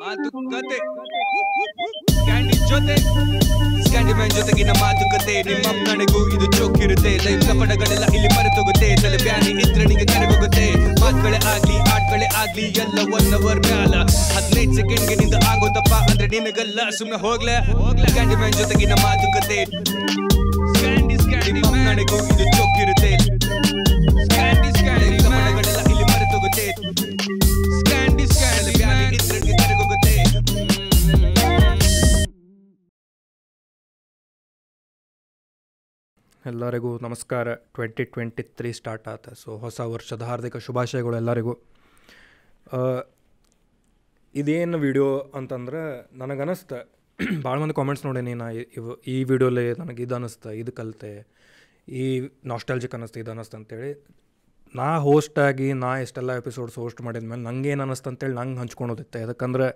ಮಾತುಕತೆ ಕ್ಯಾಂಡಿ ಜೊತೆ ಸ್ಕ್ಯಾಂಡಿ ಮ್ಯಾನ್ ಜೊತೆಗಿನ ಮಾತುಕತೆ ನಿಮ್ಮ ನನಗೂ ಇದು ಚೊಕ್ಕಿರುತ್ತೆ ಲೈಫ್ ಪಡಗಳೆಲ್ಲ ಇಲ್ಲಿ ಮರೆತೋಗುತ್ತೆ ತಲೆ ಬ್ಯಾನಿ ನಿದ್ರಣಿಗೆ ಕರೆಗೋಗುತ್ತೆ ಮಾತುಗಳೇ ಆಗ್ಲಿ ಆಟಗಳೇ ಆಗ್ಲಿ ಎಲ್ಲ ಒನ್ ಅವರ್ ಮ್ಯಾಲ ಹದಿನೈದು ಸೆಕೆಂಡ್ಗೆ ನಿಂದ ಆಗೋದಪ್ಪ ಅಂದ್ರೆ ನಿಮಗೆಲ್ಲ ಸುಮ್ಮನೆ ಹೋಗ್ಲೆ ಹೋಗ್ಲೆ ಸ್ಕ್ಯಾಂಡಿ ಮ್ಯಾನ್ ಜೊತೆಗಿನ ಮಾತುಕತೆ ಸ್ಕ್ಯಾಂಡಿ ಸ್ಕ್ಯಾಂಡಿ ನನಗೂ ಇದು ಚೊಕ್ಕಿರುತ್ತೆ ಎಲ್ಲರಿಗೂ ನಮಸ್ಕಾರ ಟ್ವೆಂಟಿ ಟ್ವೆಂಟಿ ತ್ರೀ ಸ್ಟಾರ್ಟ್ ಆತ ಸೊ ಹೊಸ ವರ್ಷದ ಹಾರ್ದಿಕ ಶುಭಾಶಯಗಳು ಎಲ್ಲರಿಗೂ ಇದೇನು ವಿಡಿಯೋ ಅಂತಂದ್ರೆ ನನಗನ್ನಿಸ್ತು ಭಾಳ ಮಂದಿ ಕಾಮೆಂಟ್ಸ್ ನೋಡೇನಿ ನಾ ಇವು ಈ ವಿಡಿಯೋಲಿ ನನಗೆ ಇದು ಅನ್ನಿಸ್ತು ಇದು ಕಲಿತೆ ಈ ನಾಸ್ಟಾಲಜಿಕ್ ಅನ್ನಿಸ್ತು ಇದು ಅನ್ನಿಸ್ತು ಅಂತೇಳಿ ನಾ ಹೋಸ್ಟಾಗಿ ನಾ ಎಷ್ಟೆಲ್ಲ ಎಪಿಸೋಡ್ಸ್ ಹೋಸ್ಟ್ ಮಾಡಿದ್ಮೇಲೆ ನಂಗೆ ಏನು ಅನ್ನಿಸ್ತು ಅಂತೇಳಿ ನಂಗೆ ಹಂಚ್ಕೊಳೋದಿತ್ತೆ ಯಾಕಂದರೆ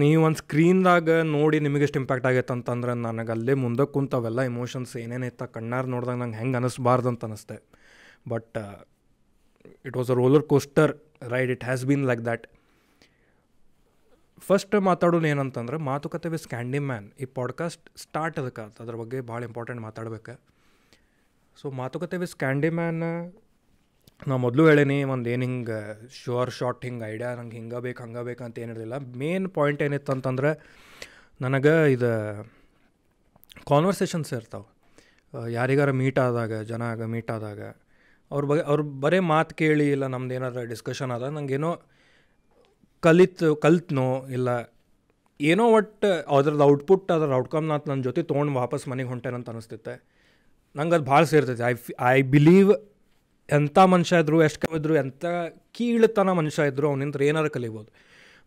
ನೀವು ಒಂದು ಸ್ಕ್ರೀನ್ದಾಗ ನೋಡಿ ನಿಮಗೆಷ್ಟು ಇಂಪ್ಯಾಕ್ಟ್ ಆಗೈತೆ ಅಂತಂದ್ರೆ ನನಗೆ ಅಲ್ಲೇ ಮುಂದೆ ಕುಂತವೆಲ್ಲ ಇಮೋಷನ್ಸ್ ಏನೇನೈತೆ ಕಣ್ಣಾರ ನೋಡಿದಾಗ ನಂಗೆ ಹೆಂಗೆ ಅನಿಸ್ಬಾರ್ದು ಅಂತ ಅನಿಸ್ತೆ but it was a roller coaster ride it has been like that first ಮಾತಾಡೋಣ ಏನಂತಂದ್ರೆ ಮಾತುಕತೆ ವಿ ಸ್ಕ್ಯಾಂಡಿ ಮ್ಯಾನ್ ಈ ಪಾಡ್ಕಾಸ್ಟ್ ಸ್ಟಾರ್ಟ್ ಅದಕ್ಕೆ ಅದ್ರ ಬಗ್ಗೆ ಭಾಳ ಇಂಪಾರ್ಟೆಂಟ್ ಮಾತಾಡ್ಬೇಕು ಸೊ ಮಾತುಕತೆ ವಿ ಸ್ಕ್ಯಾಂಡಿ ಮ್ಯಾನ್ ನಾ ಮೊದಲು ಹೇಳೇನಿ ಒಂದು ಏನು ಹಿಂಗೆ ಶೋರ್ ಶಾರ್ಟ್ ಹಿಂಗೆ ಐಡಿಯಾ ನಂಗೆ ಹಿಂಗೆ ಬೇಕು ಹಂಗೆ ಬೇಕು ಅಂತ ಏನಿರಲಿಲ್ಲ ಮೇನ್ ಪಾಯಿಂಟ್ ಏನಿತ್ತು ಅಂತಂದ್ರೆ ನನಗೆ ಇದು ಕಾನ್ವರ್ಸೇಷನ್ಸ್ ಇರ್ತಾವೆ ಯಾರಿಗಾರ ಮೀಟ್ ಆದಾಗ ಜನ ಆಗ ಮೀಟ್ ಆದಾಗ ಅವ್ರ ಬಗ್ಗೆ ಅವ್ರು ಬರೀ ಮಾತು ಕೇಳಿ ಇಲ್ಲ ನಮ್ದು ಏನಾರ ಡಿಸ್ಕಷನ್ ಆದ ನನಗೇನೋ ಕಲಿತು ಕಲ್ತನೋ ಇಲ್ಲ ಏನೋ ಒಟ್ಟು ಅದ್ರದ್ದು ಔಟ್ಪುಟ್ ಅದ್ರ ಔಟ್ಕಮ್ನ ನನ್ನ ಜೊತೆ ತೊಗೊಂಡು ವಾಪಸ್ ಮನೆಗೆ ಹೊಂಟೇನಂತ ಅನಿಸ್ತಿತ್ತೆ ನಂಗೆ ಅದು ಭಾಳ ಸೇರ್ತೈತೆ ಐ ಐ ಬಿಲೀವ್ ಎಂಥ ಮನುಷ್ಯ ಇದ್ರು ಎಷ್ಟು ಕಮ್ಮಿದ್ರು ಎಂಥ ಕೀಳತನ ಮನುಷ್ಯ ಇದ್ರು ಅವನಿಂದ ಏನಾರು ಕಲಿಬೋದು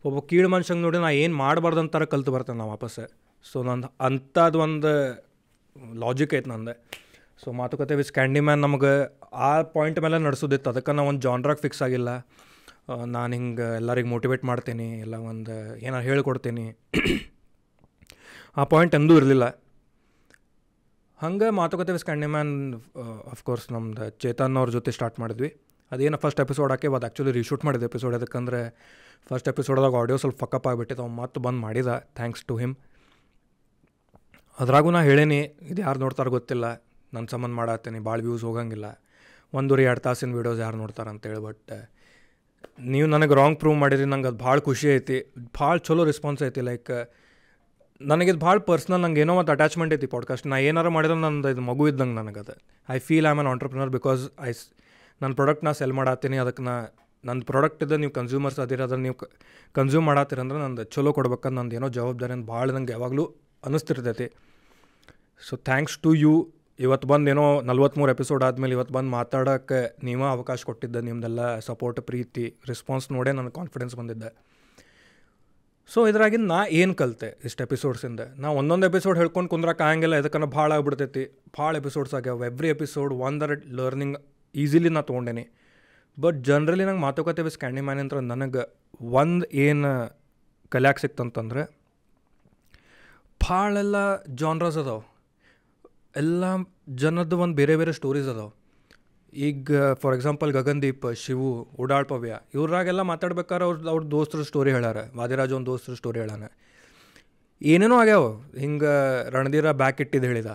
ಒಬ್ಬ ಕೀಳು ಮನುಷ್ಯಂಗೆ ನೋಡಿ ನಾ ಏನು ಮಾಡಬಾರ್ದು ಅಂತಾರೆ ಕಲ್ತು ಬರ್ತೇನೆ ನಾ ವಾಪಸ್ ಸೊ ನಂದು ಅಂಥದ್ದು ಒಂದು ಲಾಜಿಕ್ ಐತೆ ನಂದು so Maatukathe with candy man ನಮಗೆ ಆ ಪಾಯಿಂಟ್ ಮೇಲೆ ನಡೆಸೋದಿತ್ತು ಅದಕ್ಕೆ ನಾ ಒಂದು ಜಾನ್ರಾಗ ಫಿಕ್ಸ್ ಆಗಿಲ್ಲ ನಾನು ಹಿಂಗೆ ಎಲ್ಲರಿಗೆ ಮೋಟಿವೇಟ್ ಮಾಡ್ತೀನಿ ಇಲ್ಲ ಒಂದು ಏನಾರು ಹೇಳಿಕೊಡ್ತೀನಿ ಆ ಪಾಯಿಂಟ್ ಎಂದೂ ಇರಲಿಲ್ಲ ಹಂಗೆ ಮಾತುಕತೆ ವಿಸ್ ಕಂಡೆ ಮ್ಯಾನ್ ಅಫ್ಕೋರ್ಸ್ ನಮ್ದು ಚೇತನ್ ಅವ್ರ ಜೊತೆ ಸ್ಟಾರ್ಟ್ ಮಾಡಿದ್ವಿ ಅದೇನು ಫಸ್ಟ್ ಎಪಿಸೋಡ್ ಹಾಕಿ ಅದು ಆ್ಯಕ್ಚುಲಿ ರೀಶೂಟ್ ಮಾಡಿದೆ ಎಪಿಸೋಡ್ ಯಾಕಂದರೆ ಫಸ್ಟ್ ಎಪಿಸೋಡ್ದಾಗ ಆಡಿಯೋ ಸ್ವಲ್ಪ ಫಕಪ್ ಆಗಿಬಿಟ್ಟಿತ್ತು ಅವ್ನು ಮತ್ತು ಬಂದು ಮಾಡಿದ ಥ್ಯಾಂಕ್ಸ್ ಟು ಹಿಮ್ ಅದ್ರಾಗೂ ನಾ ಹೇಳೇನಿ ಇದು ಯಾರು ನೋಡ್ತಾರೆ ಗೊತ್ತಿಲ್ಲ ನನ್ನ ಸಂಬಂಧ ಮಾಡತ್ತೀನಿ ಭಾಳ ವ್ಯೂಸ್ ಹೋಗಂಗಿಲ್ಲ ಒಂದೂರಿ ಎರಡು ತಾಸಿನ ವೀಡಿಯೋಸ್ ಯಾರು ನೋಡ್ತಾರೆ ಅಂತೇಳಿ ಬಟ್ ನೀವು ನನಗೆ ರಾಂಗ್ ಪ್ರೂವ್ ಮಾಡಿದ್ರಿ ನಂಗೆ ಅದು ಭಾಳ ಖುಷಿ ಐತಿ ಭಾಳ ಚಲೋ ರೆಸ್ಪಾನ್ಸ್ ಐತಿ ಲೈಕ್ ನನಗಿದು ಭಾಳ ಪರ್ಸ್ನಲ್ ನಂಗೆ ಏನೋ ಮತ್ತು ಅಟ್ಯಾಚ್ಮೆಂಟ್ ಐತಿ ಪಾಡ್ಕಾಸ್ಟ್ ನಾ ಏನಾರು ಮಾಡಿದ್ರೆ ನಂದು ಇದು ಮಗು ಇದ್ದಂಗೆ ನನಗೆ ಅದು I feel am an entrepreneur because I ನನ್ನ ಪ್ರಾಡಕ್ಟ್ ನಾ ಸೆಲ್ ಮಾಡಾತೀನಿ ಅದಕ್ಕೆ ನಾ ನನ್ನ ಪ್ರಾಡಕ್ಟ್ ಇದೆ ನೀವು ಕನ್ಸ್ಯೂಮರ್ಸ್ ಅದಿರ ಅದನ್ನು ನೀವು ಕನ್ಸ್ಯೂಮ್ ಅಂದ್ರೆ ನಂದು ಚಲೋ ಕೊಡ್ಬೇಕಂತ ನಂದು ಏನೋ ಜವಾಬ್ದಾರಿ ಅಂತ ಭಾಳ ನಂಗೆ ಯಾವಾಗಲೂ ಅನಿಸ್ತಿರ್ತೈತಿ ಸೊ ಥ್ಯಾಂಕ್ಸ್ ಟು ಯು ಇವತ್ತು ಬಂದು ಏನೋ ನಲ್ವತ್ತ್ಮೂರು ಎಪಿಸೋಡ್ ಆದಮೇಲೆ ಇವತ್ತು ಬಂದು ಮಾತಾಡೋಕ್ಕೆ ನೀವೇ ಅವಕಾಶ ಕೊಟ್ಟಿದ್ದೆ ನಿಮ್ದೆಲ್ಲ ಸಪೋರ್ಟ್ ಪ್ರೀತಿ ರೆಸ್ಪಾನ್ಸ್ ನೋಡೇ ನನಗೆ ಕಾನ್ಫಿಡೆನ್ಸ್ ಬಂದಿದ್ದೆ ಸೊ ಇದ್ರಾಗಿಂದ ನಾ ಏನು ಕಲಿತೆ ಇಷ್ಟು ಎಪಿಸೋಡ್ಸಿಂದ ನಾ ಒಂದೊಂದು ಎಪಿಸೋಡ್ ಹೇಳ್ಕೊಂಡು ಕುಂದ್ರಕ್ಕೆ ಆಗಂಗಿಲ್ಲ ಇದಕ್ಕನ ಭಾಳ ಆಗ್ಬಿಡ್ತೈತಿ ಭಾಳ ಎಪಿಸೋಡ್ಸ್ ಆಗ್ಯಾವ ಎವ್ರಿ ಎಪಿಸೋಡ್ ಒಂದರ ಲರ್ನಿಂಗ್ ಈಸಿಲಿ ನಾ ತೊಗೊಂಡೇನಿ ಬಟ್ ಜನ್ರಲಿ ನಂಗೆ ಮಾತುಕತೆ ಸ್ಕ್ಯಾಂಡಿ ಮ್ಯಾನ್ ಅಂತ ನನಗೆ ಒಂದು ಏನು ಕಲ್ಯಾಕ್ ಸಿಕ್ತಂತಂದ್ರೆ ಭಾಳೆಲ್ಲ ಜಾನ್ರಸ್ ಅದಾವೆ ಎಲ್ಲ ಜನದ ಒಂದು ಬೇರೆ ಬೇರೆ ಸ್ಟೋರೀಸ್ ಅದಾವೆ ಈಗ ಫಾರ್ ಎಕ್ಸಾಂಪಲ್ ಗಗನ್ದೀಪ್ ಶಿವು ಓಡಾಳ್ ಪವ್ಯ ಇವ್ರಾಗೆಲ್ಲ ಮಾತಾಡ್ಬೇಕಾದ್ರೆ ಅವ್ರದ್ದು ಅವ್ರ ದೋಸ್ತರು ಸ್ಟೋರಿ ಹೇಳಾರ ವಾದಿರಾಜ್ ಒಂದು ದೋಸ್ತರ ಸ್ಟೋರಿ ಹೇಳಾನ ಏನೇನೋ ಆಗ್ಯಾವ ಹಿಂಗೆ ರಣಧೀರ ಬ್ಯಾಕ್ ಇಟ್ಟಿದ್ದು ಹೇಳಿದ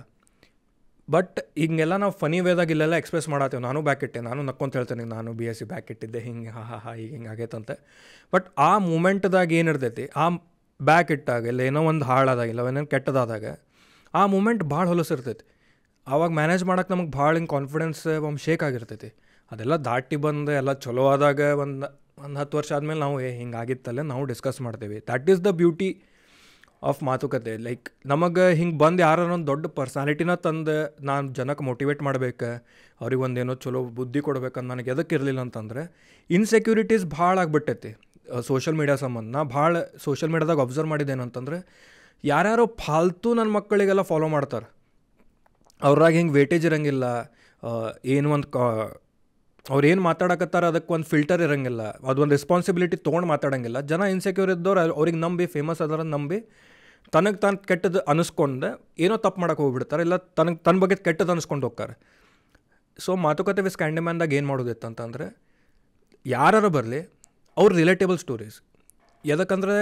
ಬಟ್ ಹಿಂಗೆಲ್ಲ ನಾವು ಫನಿ ವೇದಾಗ ಇಲ್ಲೆಲ್ಲ ಎಕ್ಸ್ಪ್ರೆಸ್ ಮಾಡತ್ತೇವೆ ನಾನು ಬ್ಯಾಕ್ ಇಟ್ಟೆ ನಾನು ನಕ್ಕೊಂತ ಹೇಳ್ತೇನೆ ನಾನು ಬಿ ಎಸ್ ಸಿ ಬ್ಯಾಕ್ ಇಟ್ಟಿದ್ದೆ ಹಿಂಗೆ ಹಾ ಹಾ ಹಾ ಈಗ ಹಿಂಗೆ ಆಗೈತಂತೆ ಬಟ್ ಆ ಮೂಮೆಂಟ್ದಾಗ ಇರ್ತೈತಿ ಆ ಬ್ಯಾಕ್ ಇಟ್ಟಾಗ ಇಲ್ಲ ಏನೋ ಒಂದು ಹಾಳಾದಾಗ ಇಲ್ಲ ಏನೇನು ಕೆಟ್ಟದಾದಾಗ ಆ ಮೂಮೆಂಟ್ ಭಾಳ ಹೊಲಸಿರ್ತೈತಿ ಆವಾಗ ಮ್ಯಾನೇಜ್ ಮಾಡೋಕೆ ನಮಗೆ ಭಾಳ ಹಿಂಗೆ ಕಾನ್ಫಿಡೆನ್ಸ್ ಒಮ್ಮೆ ಶೇಕ್ ಆಗಿರ್ತೈತಿ ಅದೆಲ್ಲ ದಾಟಿ ಬಂದು ಎಲ್ಲ ಚಲೋ ಆದಾಗ ಒಂದು ಒಂದು ಹತ್ತು ವರ್ಷ ಆದಮೇಲೆ ನಾವು ಏ ಆಗಿತ್ತಲ್ಲ ನಾವು ಡಿಸ್ಕಸ್ ಮಾಡ್ತೇವೆ that is the beauty of Maatukathe like ನಮಗೆ ಹಿಂಗೆ ಬಂದು ಒಂದು ದೊಡ್ಡ ಪರ್ಸ್ನಾಲಿಟಿನ ತಂದು ನಾನು ಜನಕ್ಕೆ ಮೋಟಿವೇಟ್ ಮಾಡ್ಬೇಕು ಅವ್ರಿಗೆ ಒಂದೇನೋ ಚಲೋ ಬುದ್ಧಿ ಕೊಡ್ಬೇಕಂತ ನನಗೆ ಎದಕ್ಕೆ ಇರಲಿಲ್ಲ ಅಂತಂದರೆ ಇನ್ಸೆಕ್ಯೂರಿಟೀಸ್ ಭಾಳ ಆಗಿಬಿಟ್ಟೈತಿ ಸೋಷಲ್ ಮೀಡಿಯಾ ಸಂಬಂಧ ನಾ ಭಾಳ ಸೋಷಿಯಲ್ ಮೀಡ್ಯಾದಾಗ ಅಬ್ಸರ್ವ್ ಮಾಡಿದ್ದೇನಂತಂದರೆ ಯಾರ್ಯಾರೋ ಫಾಲ್ತು ನನ್ನ ಮಕ್ಕಳಿಗೆಲ್ಲ ಫಾಲೋ ಮಾಡ್ತಾರೆ ಅವ್ರಾಗ ಹಿಂಗೆ ವೇಟೇಜ್ ಇರಂಗಿಲ್ಲ ಏನು ಒಂದು ಕಾ ಅವ್ರು ಏನು ಮಾತಾಡಕತ್ತಾರ ಅದಕ್ಕೆ ಒಂದು ಫಿಲ್ಟರ್ ಇರಂಗಿಲ್ಲ ಅದೊಂದು ರೆಸ್ಪಾನ್ಸಿಬಿಲಿಟಿ ತೊಗೊಂಡು ಮಾತಾಡಂಗಿಲ್ಲ ಜನ ಇನ್ಸೆಕ್ಯೂರ್ ಇದ್ದವ್ರು ಅವ್ರಿಗೆ ನಂಬಿ ಫೇಮಸ್ ಅದಾರ ನಂಬಿ ತನಗೆ ತನ್ನ ಕೆಟ್ಟದ್ದು ಅನಿಸ್ಕೊಂಡು ಏನೋ ತಪ್ಪು ಮಾಡೋಕೆ ಹೋಗ್ಬಿಡ್ತಾರೆ ಇಲ್ಲ ತನಗೆ ತನ್ನ ಬಗ್ಗೆ ಕೆಟ್ಟದ್ದು ಅನಿಸ್ಕೊಂಡು ಹೋಗ್ತಾರೆ ಸೊ ಮಾತುಕತೆ ವಿಸ್ ಕ್ಯಾಂಡಿಮ್ಯಾನ್ದಾಗ ಏನು ಮಾಡೋದಿತ್ತಂತಂದರೆ ಯಾರು ಬರಲಿ ಅವ್ರ ರಿಲೇಟೇಬಲ್ ಸ್ಟೋರೀಸ್ ಯಾಕಂದರೆ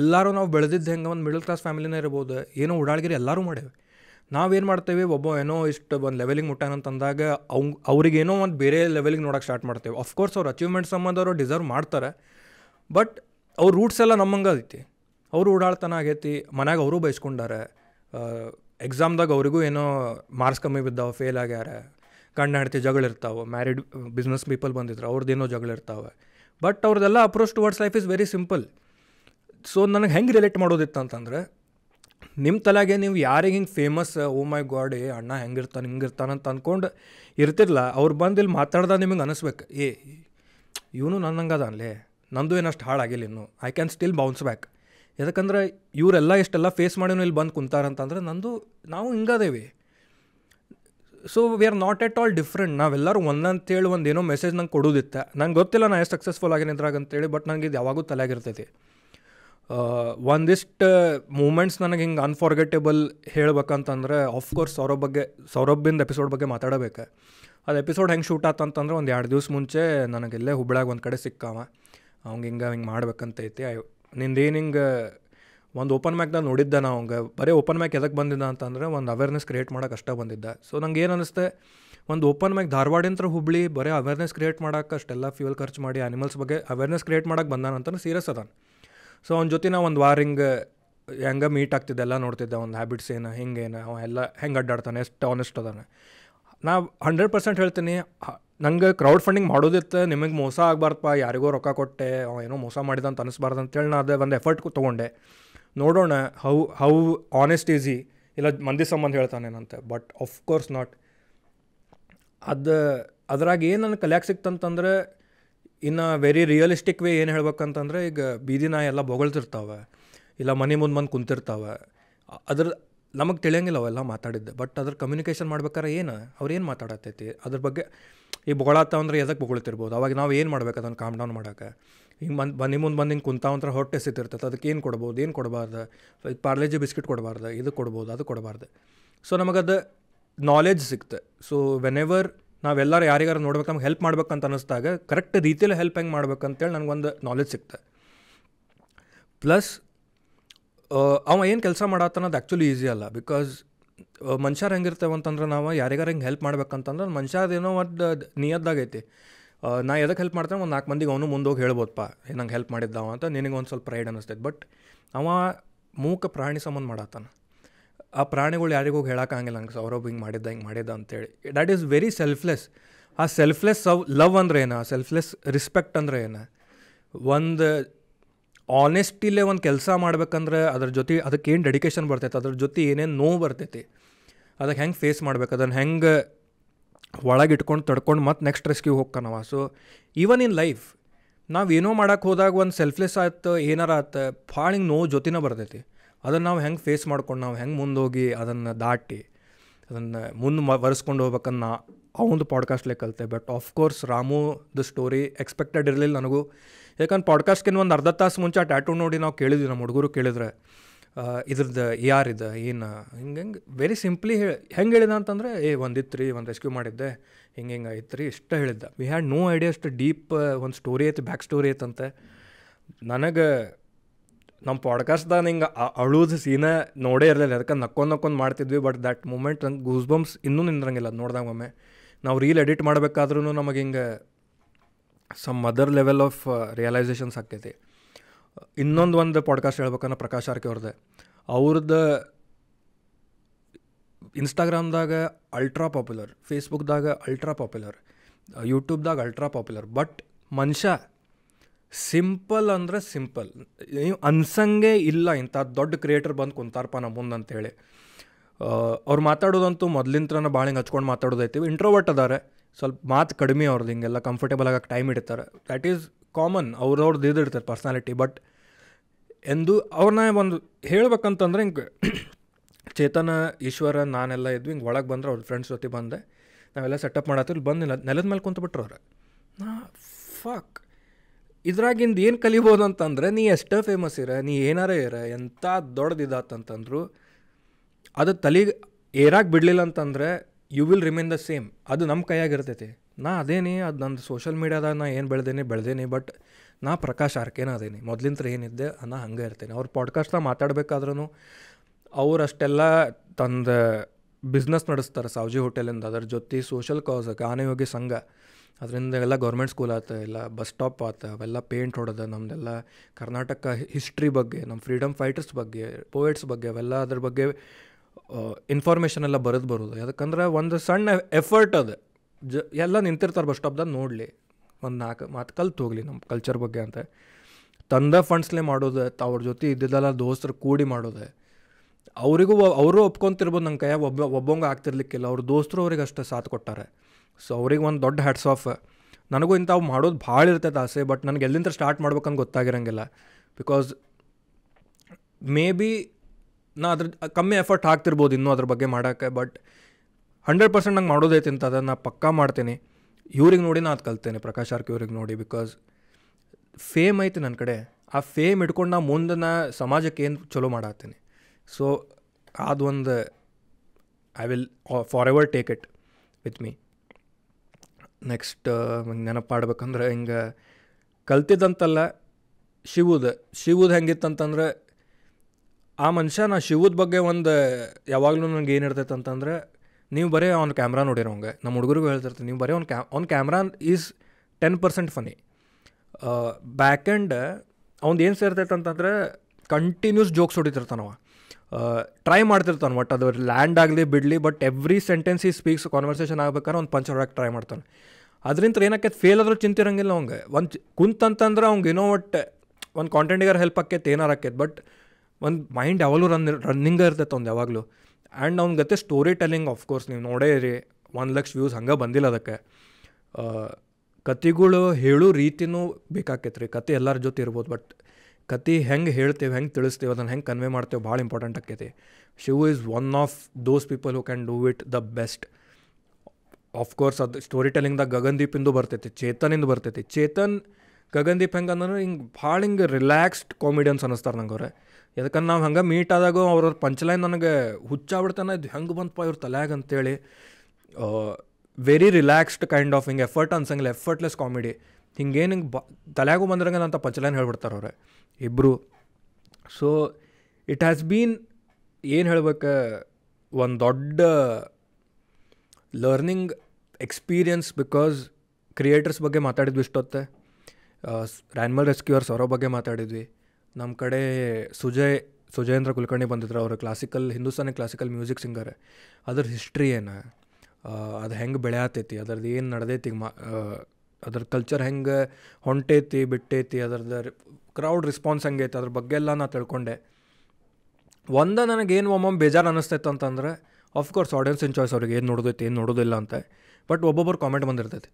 ಎಲ್ಲರೂ ನಾವು ಬೆಳೆದಿದ್ದು ಹೆಂಗೆ ಒಂದು ಮಿಡಲ್ ಕ್ಲಾಸ್ ಫ್ಯಾಮಿಲಿನೇ ಇರ್ಬೋದು ಏನೋ ಉಡಾಳ್ಗಿರಿ ಎಲ್ಲರೂ ಮಾಡೇವೆ ನಾವೇನು ಮಾಡ್ತೇವೆ ಒಬ್ಬ ಏನೋ ಇಷ್ಟು ಒಂದು ಲೆವೆಲಿಗೆ ಮುಟ್ಟಾನಂತಂದಾಗ ಅವ್ ಅವ್ರಿಗೇನೋ ಒಂದು ಬೇರೆ ಲೆವೆಲಿಗೆ ನೋಡೋಕೆ ಸ್ಟಾರ್ಟ್ ಮಾಡ್ತೇವೆ ಅಫ್ಕೋರ್ಸ್ ಅವ್ರು ಅಚೀವ್ಮೆಂಟ್ ಸಂಬಂಧ ಅವರು ಡಿಸರ್ವ್ ಮಾಡ್ತಾರೆ ಬಟ್ ಅವ್ರ ರೂಟ್ಸ್ ಎಲ್ಲ ಹಂಗೆ ಐತಿ ಅವರು ಓಡಾಳ್ತನ ಆಗೈತಿ ಮನೆಯಾಗ ಅವರು ಬೈಸ್ಕೊಂಡಾರೆ ಎಕ್ಸಾಮ್ದಾಗ ಅವ್ರಿಗೂ ಏನೋ ಮಾರ್ಕ್ಸ್ ಕಮ್ಮಿ ಬಿದ್ದಾವೆ ಫೇಲ್ ಆಗ್ಯಾರ ಕಣ್ಣು ಹಾಡ್ತಿ ಜಗಳಿರ್ತಾವೆ ಮ್ಯಾರಿಡ್ ಬಿಸ್ನೆಸ್ ಪೀಪಲ್ ಬಂದಿದ್ರು ಅವ್ರದ್ದೇನೋ ಜಗಳಿರ್ತಾವೆ ಬಟ್ ಅವ್ರದ್ದೆಲ್ಲ approach towards life is very simple so ನನಗೆ ಹೆಂಗೆ ರಿಲೇಟ್ ಮಾಡೋದಿತ್ತು ಅಂತಂದರೆ ನಿಮ್ಮ ತಲೆಗೆ ನೀವು ಯಾರಿಗೆ ಹಿಂಗೆ ಫೇಮಸ್ ಓ ಮೈ ಗಾಡ್ ಏ ಅಣ್ಣ ಹೆಂಗಿರ್ತಾನೆ ಹಿಂಗಿರ್ತಾನೆ ಅಂತ ಅಂದ್ಕೊಂಡು ಇರ್ತಿರಲ್ಲ ಅವ್ರು ಬಂದು ಇಲ್ಲಿ ಮಾತಾಡ್ದ ನಿಮಗೆ ಅನಿಸ್ಬೇಕು ಏ ಇವನು ನನ್ನಂಗೆ ಅದಾನಲೇ ನಂದು ಏನಷ್ಟು ಹಾಳಾಗಿಲ್ಲ ಇನ್ನು I can still bounce back ಯಾಕಂದ್ರೆ ಇವರೆಲ್ಲ ಇಷ್ಟೆಲ್ಲ ಫೇಸ್ ಮಾಡಿನೂ ಇಲ್ಲಿ ಬಂದು ಕುಂತಾರಂತಂದ್ರೆ ನಂದು ನಾವು ಹಿಂಗದೇವಿ so we are not at all different ನಾವೆಲ್ಲರೂ ಒಂದಂತೇಳಿ ಒಂದು ಏನೋ ಮೆಸೇಜ್ ನಂಗೆ ಕೊಡೋದಿತ್ತ ನಂಗೆ ಗೊತ್ತಿಲ್ಲ ನಾ ಎಷ್ಟು ಸಕ್ಸಸ್ಫುಲ್ ಇದ್ರಾಗ ಅಂತೇಳಿ ಬಟ್ ನನಗೆ ಇದು ಯಾವಾಗೂ ತಲೆಯಾಗಿರ್ತೈತಿ ಒಂದಿಷ್ಟು ಮೂಮೆಂಟ್ಸ್ ನನಗೆ ಹಿಂಗೆ ಅನ್ಫಾರ್ಗೆಟೇಬಲ್ ಹೇಳ್ಬೇಕಂತಂದ್ರೆ ಆಫ್ಕೋರ್ಸ್ ಸೌರಭ್ ಬಗ್ಗೆ ಸೌರಭಿಂದ ಎಪಿಸೋಡ್ ಬಗ್ಗೆ ಮಾತಾಡಬೇಕು ಅದು ಎಪಿಸೋಡ್ ಹೆಂಗೆ ಶೂಟ್ ಆತಂತಂದ್ರೆ ಒಂದು ಎರಡು ದಿವ್ಸ ಮುಂಚೆ ನನಗಿಲ್ಲೇ ಹುಬ್ಳಾಗ ಒಂದು ಕಡೆ ಸಿಕ್ಕವ ಅವಂಗೆ ಹಿಂಗೆ ಹಿಂಗೆ ಮಾಡ್ಬೇಕಂತೈತಿ ನಿಂದು ನಿಂದೇನು ಹಿಂಗೆ ಒಂದು ಓಪನ್ ಮ್ಯಾಕ್ದಾಗ ನೋಡಿದ್ದೆ ನಾ ಅವಂಗೆ ಬರೀ ಓಪನ್ ಮ್ಯಾಕ್ ಎದಕ್ಕೆ ಬಂದಿದ್ದ ಅಂತಂದರೆ ಒಂದು ಅವೇರ್ನೆಸ್ ಕ್ರಿಯೇಟ್ ಮಾಡೋಕೆ ಅಷ್ಟೇ ಬಂದಿದ್ದ ಸೊ ನಂಗೆ ಏನು ಅನಿಸ್ತೆ ಒಂದು ಓಪನ್ ಮ್ಯಾಕ್ ಧಾರವಾಡಿಂತ್ರ ಹುಬ್ಳಿ ಬರೀ ಅವೇರ್ನೆಸ್ ಕ್ರಿಯೇಟ್ ಮಾಡೋಕೆ ಅಷ್ಟೆಲ್ಲ ಫ್ಯೂಲ್ ಖರ್ಚು ಮಾಡಿ ಆನಿಮಲ್ಸ್ ಬಗ್ಗೆ ಅವೇರ್ನೆಸ್ ಕ್ರಿಯೇಟ್ ಮಾಡೋಕೆ ಬಂದಾನ ಅಂತಂದ್ರೆ ಸೀರಿಯಸ್ ಅದಾನ ಸೊ ಅವ್ನ ಜೊತೆ ನಾವು ಒಂದು ವಾರ ಹೆಂಗೆ ಮೀಟ್ ಆಗ್ತಿದ್ದೆ ಎಲ್ಲ ನೋಡ್ತಿದ್ದೆ ಅವ್ನ ಹ್ಯಾಬಿಟ್ಸ್ ಏನು ಹಿಂಗೇನು ಅವ ಎಲ್ಲ ಹೆಂಗೆ ಅಡ್ಡಾಡ್ತಾನೆ ಎಷ್ಟು ಆನೆಸ್ಟ್ ಅದಾನೆ ನಾ ಹಂಡ್ರೆಡ್ ಪರ್ಸೆಂಟ್ ಹೇಳ್ತೀನಿ ನಂಗೆ ಕ್ರೌಡ್ ಫಂಡಿಂಗ್ ಮಾಡೋದಿತ್ತು ನಿಮಗೆ ಮೋಸ ಆಗಬಾರ್ದಪ್ಪ ಯಾರಿಗೋ ರೊಕ್ಕ ಕೊಟ್ಟೆ ಅವ ಏನೋ ಮೋಸ ಮಾಡಿದಂತ ಅಂತ ಅನಿಸ್ಬಾರ್ದು ಅಂತೇಳಿ ನಾ ಅದೇ ಒಂದು ಎಫರ್ಟ್ ತೊಗೊಂಡೆ ನೋಡೋಣ ಹೌ ಹೌ ಆನೆಸ್ಟ್ ಈಸಿ ಇಲ್ಲ ಮಂದಿ ಸಂಬಂಧ ಹೇಳ್ತಾನೇನಂತೆ ಬಟ್ ಆಫ್ಕೋರ್ಸ್ ನಾಟ್ ಅದು ಅದ್ರಾಗ ಏನು ನನಗೆ ಕಲ್ಯಾಕ್ ಸಿಕ್ತಂತಂದ್ರೆ ಇನ್ನು ವೆರಿ ರಿಯಲಿಸ್ಟಿಕ್ ವೇ ಏನು ಹೇಳ್ಬೇಕಂತಂದ್ರೆ ಈಗ ಬೀದಿ ನಾಯಿ ಎಲ್ಲ ಬೊಗಳ್ತಿರ್ತಾವೆ ಇಲ್ಲ ಮನೆ ಮುಂದೆ ಬಂದು ಕುಂತಿರ್ತಾವೆ ಅದ್ರ ನಮಗೆ ತಿಳಿಯಂಗಿಲ್ಲ ಅವೆಲ್ಲ ಮಾತಾಡಿದ್ದೆ ಬಟ್ ಅದ್ರ ಕಮ್ಯುನಿಕೇಷನ್ ಮಾಡ್ಬೇಕಾದ್ರೆ ಏನು ಅವ್ರು ಏನು ಮಾತಾಡತ್ತೈತಿ ಅದ್ರ ಬಗ್ಗೆ ಈ ಬೊಗಳಾತಾವ ಅಂದ್ರೆ ಎದಕ್ಕೆ ಬೊಗಳ್ತಿರ್ಬೋದು ಅವಾಗ ನಾವು ಏನು ಮಾಡ್ಬೇಕು ಅದನ್ನು ಕಾಮ್ ಡೌನ್ ಮಾಡೋಕೆ ಹಿಂಗೆ ಬಂದು ಮನೆ ಮುಂದೆ ಬಂದು ಹಿಂಗೆ ಕುಂತಾವಂದ್ರೆ ಹೊಟ್ಟೆ ಸಿತಿರ್ತೈತೆ ಅದಕ್ಕೆ ಏನು ಕೊಡ್ಬೋದು ಏನು ಕೊಡಬಾರ್ದು ಈಗ ಪಾರ್ಲೇಜಿ ಬಿಸ್ಕಿಟ್ ಕೊಡಬಾರ್ದು ಇದು ಕೊಡ್ಬೋದು ಅದು ಕೊಡಬಾರ್ದು ಸೊ ನಮಗದು ನಾಲೆಜ್ ಸಿಕ್ತೆ ಸೊ ವೆನ್ ಎವರ್ ನಾವೆಲ್ಲರೂ ಯಾರಿಗಾರು ನೋಡ್ಬೇಕು ನಮ್ಗೆ ಹೆಲ್ಪ್ ಮಾಡ್ಬೇಕಂತ ಅನ್ನಿಸ್ದಾಗ ಕರೆಕ್ಟ್ ರೀತಿಯಲ್ಲಿ ಹೆಲ್ಪ್ ಹೆಂಗೆ ಮಾಡ್ಬೇಕಂತೇಳಿ ನನಗೊಂದು ನಾಲೆಜ್ ಸಿಗ್ತದೆ ಪ್ಲಸ್ ಅವ ಏನು ಕೆಲಸ ಅದು ಆ್ಯಕ್ಚುಲಿ ಈಸಿ ಅಲ್ಲ ಬಿಕಾಸ್ ಮನುಷ್ಯರು ಹೆಂಗಿರ್ತೇವೆ ಅಂತಂದ್ರೆ ನಾವು ಯಾರಿಗಾರು ಹೆಂಗೆ ಹೆಲ್ಪ್ ಮಾಡ್ಬೇಕಂತಂದ್ರೆ ಮನುಷ್ಯದೇನೋ ಒಂದು ನಿಯದ್ದಾಗೈತಿ ನಾ ಎದಕ್ಕೆ ಹೆಲ್ಪ್ ಮಾಡ್ತೇನೆ ಒಂದು ನಾಲ್ಕು ಮಂದಿಗೆ ಅವನು ಮುಂದೋಗಿ ಹೇಳ್ಬೋದಪ್ಪ ನಂಗೆ ಹೆಲ್ಪ್ ಮಾಡಿದ್ದಾವ ಅಂತ ನಿನಗೆ ಒಂದು ಸ್ವಲ್ಪ ಪ್ರೈಡ್ ಅನ್ನಿಸ್ತೈತೆ ಬಟ್ ಅವ ಮೂಕ ಪ್ರಾಣಿ ಸಂಬಂಧ ಮಾಡತ್ತಾನ ಆ ಪ್ರಾಣಿಗಳು ಯಾರಿಗೂ ಹೇಳೋಕ್ಕಾಗಿಲ್ಲ ಹಂಗೆ ಸೌರಭ್ ಹಿಂಗೆ ಮಾಡಿದ್ದ ಹಿಂಗೆ ಮಾಡಿದ್ದ ಅಂತೇಳಿ ದ್ಯಾಟ್ ಈಸ್ ವೆರಿ ಸೆಲ್ಫ್ಲೆಸ್ ಆ ಸೆಲ್ಫ್ಲೆಸ್ ಸವ್ ಲವ್ ಅಂದ್ರೆ ಏನು ಆ ಸೆಲ್ಫ್ಲೆಸ್ ರಿಸ್ಪೆಕ್ಟ್ ಅಂದ್ರೆ ಏನು ಒಂದು ಆನೆಸ್ಟಿಲೇ ಒಂದು ಕೆಲಸ ಮಾಡ್ಬೇಕಂದ್ರೆ ಅದ್ರ ಜೊತೆ ಅದಕ್ಕೇನು ಡೆಡಿಕೇಶನ್ ಬರ್ತೈತೆ ಅದ್ರ ಜೊತೆ ಏನೇನು ನೋವು ಬರ್ತೈತಿ ಅದಕ್ಕೆ ಹೆಂಗೆ ಫೇಸ್ ಮಾಡ್ಬೇಕು ಅದನ್ನು ಹೆಂಗೆ ಒಳಗಿಟ್ಕೊಂಡು ತಡ್ಕೊಂಡು ಮತ್ತೆ ನೆಕ್ಸ್ಟ್ ರೆಸ್ಕ್ಯೂ ಹೋಗ್ಕನವ ಸೊ ಈವನ್ ಇನ್ ಲೈಫ್ ನಾವೇನೋ ಮಾಡೋಕ್ಕೆ ಹೋದಾಗ ಒಂದು ಸೆಲ್ಫ್ಲೆಸ್ ಆಯ್ತು ಏನಾರ ಆಯ್ತು ಭಾಳ ಹಿಂಗೆ ನೋವು ಜೊತೆನೇ ಬರ್ತೈತಿ ಅದನ್ನು ನಾವು ಹೆಂಗೆ ಫೇಸ್ ಮಾಡ್ಕೊಂಡು ನಾವು ಹೆಂಗೆ ಮುಂದೋಗಿ ಅದನ್ನು ದಾಟಿ ಅದನ್ನು ಮುಂದೆ ಮ ಒರೆಸ್ಕೊಂಡು ಹೋಗ್ಬೇಕನ್ನ ಆ ಒಂದು ಪಾಡ್ಕಾಸ್ಟ್ಲೆ ಕಲಿತೆ but of course the story expected ಇರಲಿಲ್ಲ ನನಗೂ ಯಾಕಂದ್ರೆ ಪಾಡ್ಕಾಸ್ಟ್ಗೆ ಒಂದು ಅರ್ಧ ತಾಸು ಮುಂಚೆ ಆ ಟ್ಯಾಟೂ ನೋಡಿ ನಾವು ಕೇಳಿದ್ವಿ ನಮ್ಮ ಹುಡುಗರು ಕೇಳಿದ್ರೆ ಇದ್ರದ್ದು ಇದು ಏನು ಹಿಂಗೆ ಹೆಂಗೆ ವೆರಿ ಸಿಂಪ್ಲಿ ಹೇಳಿ ಹೆಂಗೆ ಹೇಳಿದ ಅಂತಂದರೆ ಏ ಒಂದಿತ್ತು ರೀ ಒಂದು ರೆಸ್ಕ್ಯೂ ಮಾಡಿದ್ದೆ ಹಿಂಗೆ ಹಿಂಗೆ ಆಯ್ತು ರೀ ಇಷ್ಟ ಹೇಳಿದ್ದೆ ವಿ ಹ್ಯಾಡ್ ನೋ ಐಡಿಯಾ ಅಷ್ಟು ಡೀಪ್ ಒಂದು ಸ್ಟೋರಿ ಐತೆ ಬ್ಯಾಕ್ ಸ್ಟೋರಿ ಐತಂತೆ ನನಗೆ ನಮ್ಮ ಪಾಡ್ಕಾಸ್ಟ್ದಾಗ ಹಿಂಗೆ ಅಳುದು ಸೀನ ನೋಡೇ ಇರಲಿಲ್ಲ ಅದಕ್ಕೆ ನಕ್ಕೊಂಡು ನಕ್ಕೊಂಡು ಮಾಡ್ತಿದ್ವಿ ಬಟ್ ದಟ್ ಮೂಮೆಂಟ್ ನಂಗೆ ಗೂಸ್ ಬಂಪ್ಸ್ ಇನ್ನೂ ನಿಂದ್ರಂಗಿಲ್ಲ ಅದು ನೋಡಿದಾಗ ಒಮ್ಮೆ ನಾವು ರೀಲ್ ಎಡಿಟ್ ಮಾಡಬೇಕಾದ್ರೂ ನಮಗೆ ಹಿಂಗೆ some other level uh, of realisations ಆಕೈತಿ ಇನ್ನೊಂದು ಒಂದು ಪಾಡ್ಕಾಸ್ಟ್ ಹೇಳ್ಬೇಕನ್ನ ಪ್ರಕಾಶ್ ಆರ್ಕೆ ಅವ್ರದ್ದು ಅವ್ರದ್ದು ಇನ್ಸ್ಟಾಗ್ರಾಮ್ದಾಗ ಅಲ್ಟ್ರಾ ಪಾಪ್ಯುಲರ್ ಫೇಸ್ಬುಕ್ದಾಗ ಅಲ್ಟ್ರಾ ಪಾಪ್ಯುಲರ್ ಯೂಟ್ಯೂಬ್ದಾಗ ಅಲ್ಟ್ರಾ ಪಾಪ್ಯುಲರ್ ಬಟ್ ಮನುಷ್ಯ ಸಿಂಪಲ್ ಅಂದರೆ ಸಿಂಪಲ್ ನೀವು ಅನ್ಸಂಗೆ ಇಲ್ಲ ಇಂಥ ದೊಡ್ಡ ಕ್ರಿಯೇಟರ್ ಬಂದು ಕುಂತಾರಪ್ಪ ನಮ್ಮ ಮುಂದೆ ಅಂತೇಳಿ ಅವ್ರು ಮಾತಾಡೋದಂತೂ ಮೊದಲಿಂತ್ರನ ಭಾಳ ಹಿಂಗೆ ಹಚ್ಕೊಂಡು ಮಾತಾಡೋದೈತಿ ಇಂಟ್ರೋವರ್ಟ್ ಅದಾರೆ ಸ್ವಲ್ಪ ಮಾತು ಕಡಿಮೆ ಅವ್ರದ್ದು ಹಿಂಗೆಲ್ಲ ಕಂಫರ್ಟೇಬಲ್ ಆಗಕ್ಕೆ ಟೈಮ್ ಇಡ್ತಾರೆ ದ್ಯಾಟ್ ಈಸ್ ಕಾಮನ್ ಅವ್ರವ್ರದ್ದು ಇದಿರ್ತಾರೆ ಪರ್ಸ್ನಾಲಿಟಿ ಬಟ್ ಎಂದು ಅವ್ರನ್ನ ಒಂದು ಹೇಳ್ಬೇಕಂತಂದ್ರೆ ಹಿಂಗೆ ಚೇತನ ಈಶ್ವರ ನಾನೆಲ್ಲ ಇದ್ವಿ ಹಿಂಗೆ ಒಳಗೆ ಬಂದ್ರೆ ಅವ್ರ ಫ್ರೆಂಡ್ಸ್ ಜೊತೆ ಬಂದೆ ನಾವೆಲ್ಲ ಸೆಟಪ್ ಮಾಡತ್ತಿಲ್ಲ ಬಂದಿಲ್ಲ ನೆಲದ ಮೇಲೆ ಕುಂತುಬಿಟ್ರು ಅವ್ರು ನಾ ಫಕ್ ಇದ್ರಾಗಿಂದ ಏನು ಕಲಿಬೋದು ಅಂತಂದ್ರೆ ನೀ ಎಷ್ಟೇ ಫೇಮಸ್ ಇರ ನೀ ಏನಾರೇ ಇರ ಎಂಥ ಅಂತಂದ್ರು ಅದು ತಲೆಗೆ ಏರಾಗಿ ಬಿಡಲಿಲ್ಲ ಅಂತಂದರೆ you will remain the same ಅದು ನಮ್ಮ ಕೈಯಾಗಿರ್ತೈತಿ ನಾ ಅದೇನಿ ಅದು ನಂದು ಸೋಷಲ್ ಮೀಡ್ಯಾದಾಗ ನಾ ಏನು ಬೆಳೆದೇನೆ ಬೆಳೆದೇನಿ ಬಟ್ ನಾ ಪ್ರಕಾಶ್ ಆರ್ಕೇನ ಅದೇನಿ ಮೊದಲಿಂತ್ರ ಏನಿದ್ದೆ ನಾ ಹಂಗೆ ಇರ್ತೇನೆ ಅವ್ರ ಪಾಡ್ಕಾಸ್ಟ್ನಾಗ ಮಾತಾಡಬೇಕಾದ್ರೂ ಅಷ್ಟೆಲ್ಲ ತಂದ ಬಿಸ್ನೆಸ್ ನಡೆಸ್ತಾರೆ ಸಾವ್ಜಿ ಹೋಟೆಲಿಂದ ಅದರ ಜೊತೆ ಸೋಷಲ್ ಕಾಸ್ ಗಾನಯೋಗಿ ಸಂಘ ಅದರಿಂದ ಎಲ್ಲ ಗೌರ್ಮೆಂಟ್ ಸ್ಕೂಲ್ ಆತ ಇಲ್ಲ ಬಸ್ ಸ್ಟಾಪ್ ಆತ ಅವೆಲ್ಲ ಪೇಂಟ್ ಹೊಡೆದ ನಮ್ಮದೆಲ್ಲ ಕರ್ನಾಟಕ ಹಿಸ್ಟ್ರಿ ಬಗ್ಗೆ ನಮ್ಮ ಫ್ರೀಡಮ್ ಫೈಟರ್ಸ್ ಬಗ್ಗೆ ಪೋಯೆಟ್ಸ್ ಬಗ್ಗೆ ಅವೆಲ್ಲ ಅದ್ರ ಬಗ್ಗೆ ಇನ್ಫಾರ್ಮೇಷನ್ ಎಲ್ಲ ಬರೆದು ಬರೋದು ಯಾಕಂದ್ರೆ ಒಂದು ಸಣ್ಣ ಎಫರ್ಟ್ ಅದು ಜ ಎಲ್ಲ ನಿಂತಿರ್ತಾರೆ ಬಸ್ ಸ್ಟಾಪ್ದಾಗ ನೋಡಲಿ ಒಂದು ನಾಲ್ಕು ಮಾತು ಕಲ್ತು ಹೋಗಲಿ ನಮ್ಮ ಕಲ್ಚರ್ ಬಗ್ಗೆ ಅಂತ ತಂದ ಫಂಡ್ಸ್ಲೇ ಮಾಡೋದು ಅವ್ರ ಜೊತೆ ಇದ್ದಿದ್ದೆಲ್ಲ ದೋಸ್ತರು ಕೂಡಿ ಮಾಡೋದೆ ಅವರಿಗೂ ಅವರು ಒಪ್ಕೊಂತಿರ್ಬೋದು ನನ್ನ ಕೈಯಾಗ ಒಬ್ಬ ಒಬ್ಬಂಗೆ ಆಗ್ತಿರ್ಲಿಕ್ಕಿಲ್ಲ ಅವ್ರ ದೋಸ್ತರು ಅವ್ರಿಗೆ ಅಷ್ಟೇ ಸಾಥ್ ಕೊಟ್ಟಾರೆ ಸೊ ಅವ್ರಿಗೆ ಒಂದು ದೊಡ್ಡ ಹ್ಯಾಟ್ಸ್ ಆಫ್ ನನಗೂ ಇಂಥವು ಮಾಡೋದು ಭಾಳ ಇರ್ತೈತೆ ಆಸೆ ಬಟ್ ನನಗೆ ಎಲ್ಲಿಂದ ಸ್ಟಾರ್ಟ್ ಮಾಡ್ಬೇಕಂತ ಗೊತ್ತಾಗಿರೋಂಗಿಲ್ಲ ಬಿಕಾಸ್ ಮೇ ಬಿ ನಾ ಅದ್ರ ಕಮ್ಮಿ ಎಫರ್ಟ್ ಹಾಕ್ತಿರ್ಬೋದು ಇನ್ನೂ ಅದ್ರ ಬಗ್ಗೆ ಮಾಡೋಕ್ಕೆ ಬಟ್ ಹಂಡ್ರೆಡ್ ಪರ್ಸೆಂಟ್ ನಂಗೆ ಮಾಡೋದೈತೆ ಅಂತ ಅದನ್ನು ನಾ ಪಕ್ಕಾ ಮಾಡ್ತೀನಿ ಇವ್ರಿಗೆ ನೋಡಿ ನಾನು ಅದು ಕಲ್ತೇನೆ ಪ್ರಕಾಶ್ ಆರ್ಕಿ ಇವ್ರಿಗೆ ನೋಡಿ ಬಿಕಾಸ್ ಫೇಮ್ ಐತೆ ನನ್ನ ಕಡೆ ಆ ಫೇಮ್ ಇಟ್ಕೊಂಡು ನಾ ಮುಂದೆ ನಾ ಸಮಾಜಕ್ಕೆ ಏನು ಚಲೋ ಮಾಡತ್ತೀನಿ ಸೊ ಅದೊಂದು I will forever take it with me next ನೆನಪಾಡ್ಬೇಕಂದ್ರೆ ಹಿಂಗೆ ಕಲ್ತಿದ್ದಂತಲ್ಲ ಶಿವುದ ಶಿವದ ಹೆಂಗಿತ್ತಂತಂದ್ರೆ ಆ ಮನುಷ್ಯ ನಾ ಶಿವದ ಬಗ್ಗೆ ಒಂದು ಯಾವಾಗಲೂ ನನಗೆ ಏನಿರ್ತೈತೆ ಅಂತಂದ್ರೆ ನೀವು ಬರೀ ಅವ್ನ ಕ್ಯಾಮ್ರಾ ಹಂಗೆ ನಮ್ಮ ಹುಡುಗರಿಗೂ ಹೇಳ್ತಿರ್ತೀನಿ ನೀವು ಬರೀ ಅವ್ನ ಕ್ಯಾ ಅವ್ನ camera is ten percent funny back and ಅವ್ನು ಏನು ಸೇರ್ತೈತೆ ಅಂತಂದ್ರೆ ಕಂಟಿನ್ಯೂಸ್ ಜೋಕ್ಸ್ ಹೊಡಿತಿರ್ತಾನವ ಟ್ರೈ ಮಾಡ್ತಿರ್ತಾನೆ ಬಟ್ ಅದು ಲ್ಯಾಂಡ್ ಆಗಲಿ ಬಿಡಲಿ ಬಟ್ ಎವ್ರಿ ಸೆಂಟೆನ್ಸ್ ಈ ಸ್ಪೀಕ್ಸ್ ಕಾನ್ವರ್ಸೇಷನ್ ಆಗ್ಬೇಕಾದ್ರೆ ಒಂದು ಪಂಚ್ ಆಗಿ ಟ್ರೈ ಮಾಡ್ತಾನೆ ಅದರಿಂದ ಏನಕ್ಕೆ ಫೇಲ್ ಆದರೂ ಚಿಂತಿರಂಗಿಲ್ಲ ಅವಂಗೆ ಒಂದು ಕುಂತಂತಂದ್ರೆ ಅವ್ಗೆ ಏನೋ ಒಟ್ ಒಂದು ಕಾಂಟೆಂಟಿಗಾರ ಹೆಲ್ಪ್ ಆಕೈತೆ ಏನಾರು ಆಕೈತೆ ಬಟ್ ಒಂದು ಮೈಂಡ್ ಯಾವಾಗಲೂ ರನ್ ರನ್ನಿಂಗ ಇರ್ತೈತೆ ಒಂದು ಯಾವಾಗಲೂ ಆ್ಯಂಡ್ ಅವ್ನ ಗತೆ ಸ್ಟೋರಿ ಟೆಲ್ಲಿಂಗ್ ಆಫ್ಕೋರ್ಸ್ ನೀವು ನೋಡೇ ರೀ ಒಂದು ಲಕ್ಷ ವ್ಯೂಸ್ ಹಂಗೆ ಬಂದಿಲ್ಲ ಅದಕ್ಕೆ ಕತೆಗಳು ಹೇಳೋ ರೀತಿನೂ ಬೇಕಾಕೈತೆ ರೀ ಕತೆ ಎಲ್ಲರ ಜೊತೆ ಇರ್ಬೋದು ಬಟ್ ಕತೆ ಹೆಂಗೆ ಹೇಳ್ತೇವೆ ಹೆಂಗೆ ತಿಳಿಸ್ತೇವೆ ಅದನ್ನು ಹೆಂಗೆ ಕನ್ವೆ ಮಾಡ್ತೇವೆ ಭಾಳ ಇಂಪಾರ್ಟೆಂಟ್ ಆಕೈತಿ Shiv is one of those people who can do it the best of course ಅದು ಸ್ಟೋರಿ ಟೆಲಿಂಗ್ದಾಗ ಇಂದು ಬರ್ತೈತಿ ಇಂದು ಬರ್ತೈತಿ ಚೇತನ್ ಗಗನ್ದೀಪ್ ಹೆಂಗೆ ಅಂದ್ರೆ ಹಿಂಗೆ ಭಾಳ ಹಿಂಗೆ ರಿಲ್ಯಾಕ್ಸ್ಡ್ ಕಾಮಿಡಿಯನ್ಸ್ ಅನ್ನಿಸ್ತಾರೆ ನಂಗೆ ಅವ್ರೆ ಯಾಕಂದ್ರೆ ನಾವು ಹಂಗೆ ಮೀಟ್ ಆದಾಗ ಅವ್ರವ್ರ ಪಂಚಲೈನ್ ನನಗೆ ಹುಚ್ಚಾಬಿಡ್ತಾನೆ ಇದು ಹೆಂಗೆ ಬಂತಪ್ಪ ಇವ್ರ ತಲೆಯಾಗ ಅಂತೇಳಿ ವೆರಿ ರಿಲ್ಯಾಕ್ಸ್ಡ್ ಕೈಂಡ್ ಆಫ್ ಹಿಂಗೆ ಎಫರ್ಟ್ ಅನ್ಸಂಗಿಲ್ಲ ಎಫರ್ಟ್ಲೆಸ್ ಕಾಮಿಡಿ ಹಿಂಗೇನು ಹಿಂಗೆ ಬ ತಲೆಗೂ ಬಂದ್ರಂಗೆ ಅಂತ ಪಂಚಲೈನ್ ಹೇಳ್ಬಿಡ್ತಾರೆ ಅವ್ರೆ ಇಬ್ಬರು ಸೊ ಇಟ್ ಹ್ಯಾಸ್ ಬೀನ್ ಏನು ಹೇಳ್ಬೇಕು ಒಂದು ದೊಡ್ಡ ಲರ್ನಿಂಗ್ ಎಕ್ಸ್ಪೀರಿಯನ್ಸ್ ಬಿಕಾಸ್ ಕ್ರಿಯೇಟರ್ಸ್ ಬಗ್ಗೆ ಮಾತಾಡಿದ್ವಿ ಇಷ್ಟೊತ್ತೆ ರ್ಯಾನ್ಮಲ್ ರೆಸ್ಕ್ಯೂರ್ಸ್ ಅವರ ಬಗ್ಗೆ ಮಾತಾಡಿದ್ವಿ ನಮ್ಮ ಕಡೆ ಸುಜಯ್ ಸುಜಯೇಂದ್ರ ಕುಲಕರ್ಣಿ ಬಂದಿದ್ರು ಅವರು classical Hindustani classical music singer ಅದ್ರ ಹಿಸ್ಟ್ರಿ ಏನು ಅದು ಹೆಂಗೆ ಬೆಳೆಯತ್ತೈತಿ ಅದ್ರದ್ದು ಏನು ನಡೆದೈತಿ ಮಾ ಅದ್ರ ಕಲ್ಚರ್ ಹೆಂಗೆ ಹೊಂಟೈತಿ ಬಿಟ್ಟೈತಿ ಅದ್ರದ್ದು ಕ್ರೌಡ್ ರೆಸ್ಪಾನ್ಸ್ ಹಂಗೈತಿ ಅದ್ರ ಬಗ್ಗೆ ಎಲ್ಲ ನಾನು ತಿಳ್ಕೊಂಡೆ ಒಂದು ನನಗೇನು ಒಮ್ಮೊಮ್ಮೆ ಬೇಜಾರು ಅನ್ನಿಸ್ತೈತೆ ಅಂತಂದ್ರೆ ಆಫ್ಕೋರ್ಸ್ ಆಡಿಯನ್ಸ್ ಇನ್ ಚಾಯ್ಸ್ ಅವ್ರಿಗೆ ಏನು ನೋಡೋದೈತಿ ಏನು ನೋಡೋದಿಲ್ಲ ಅಂತ ಬಟ್ ಒಬ್ಬೊಬ್ಬರು ಕಾಮೆಂಟ್ ಬಂದಿರ್ತೈತಿ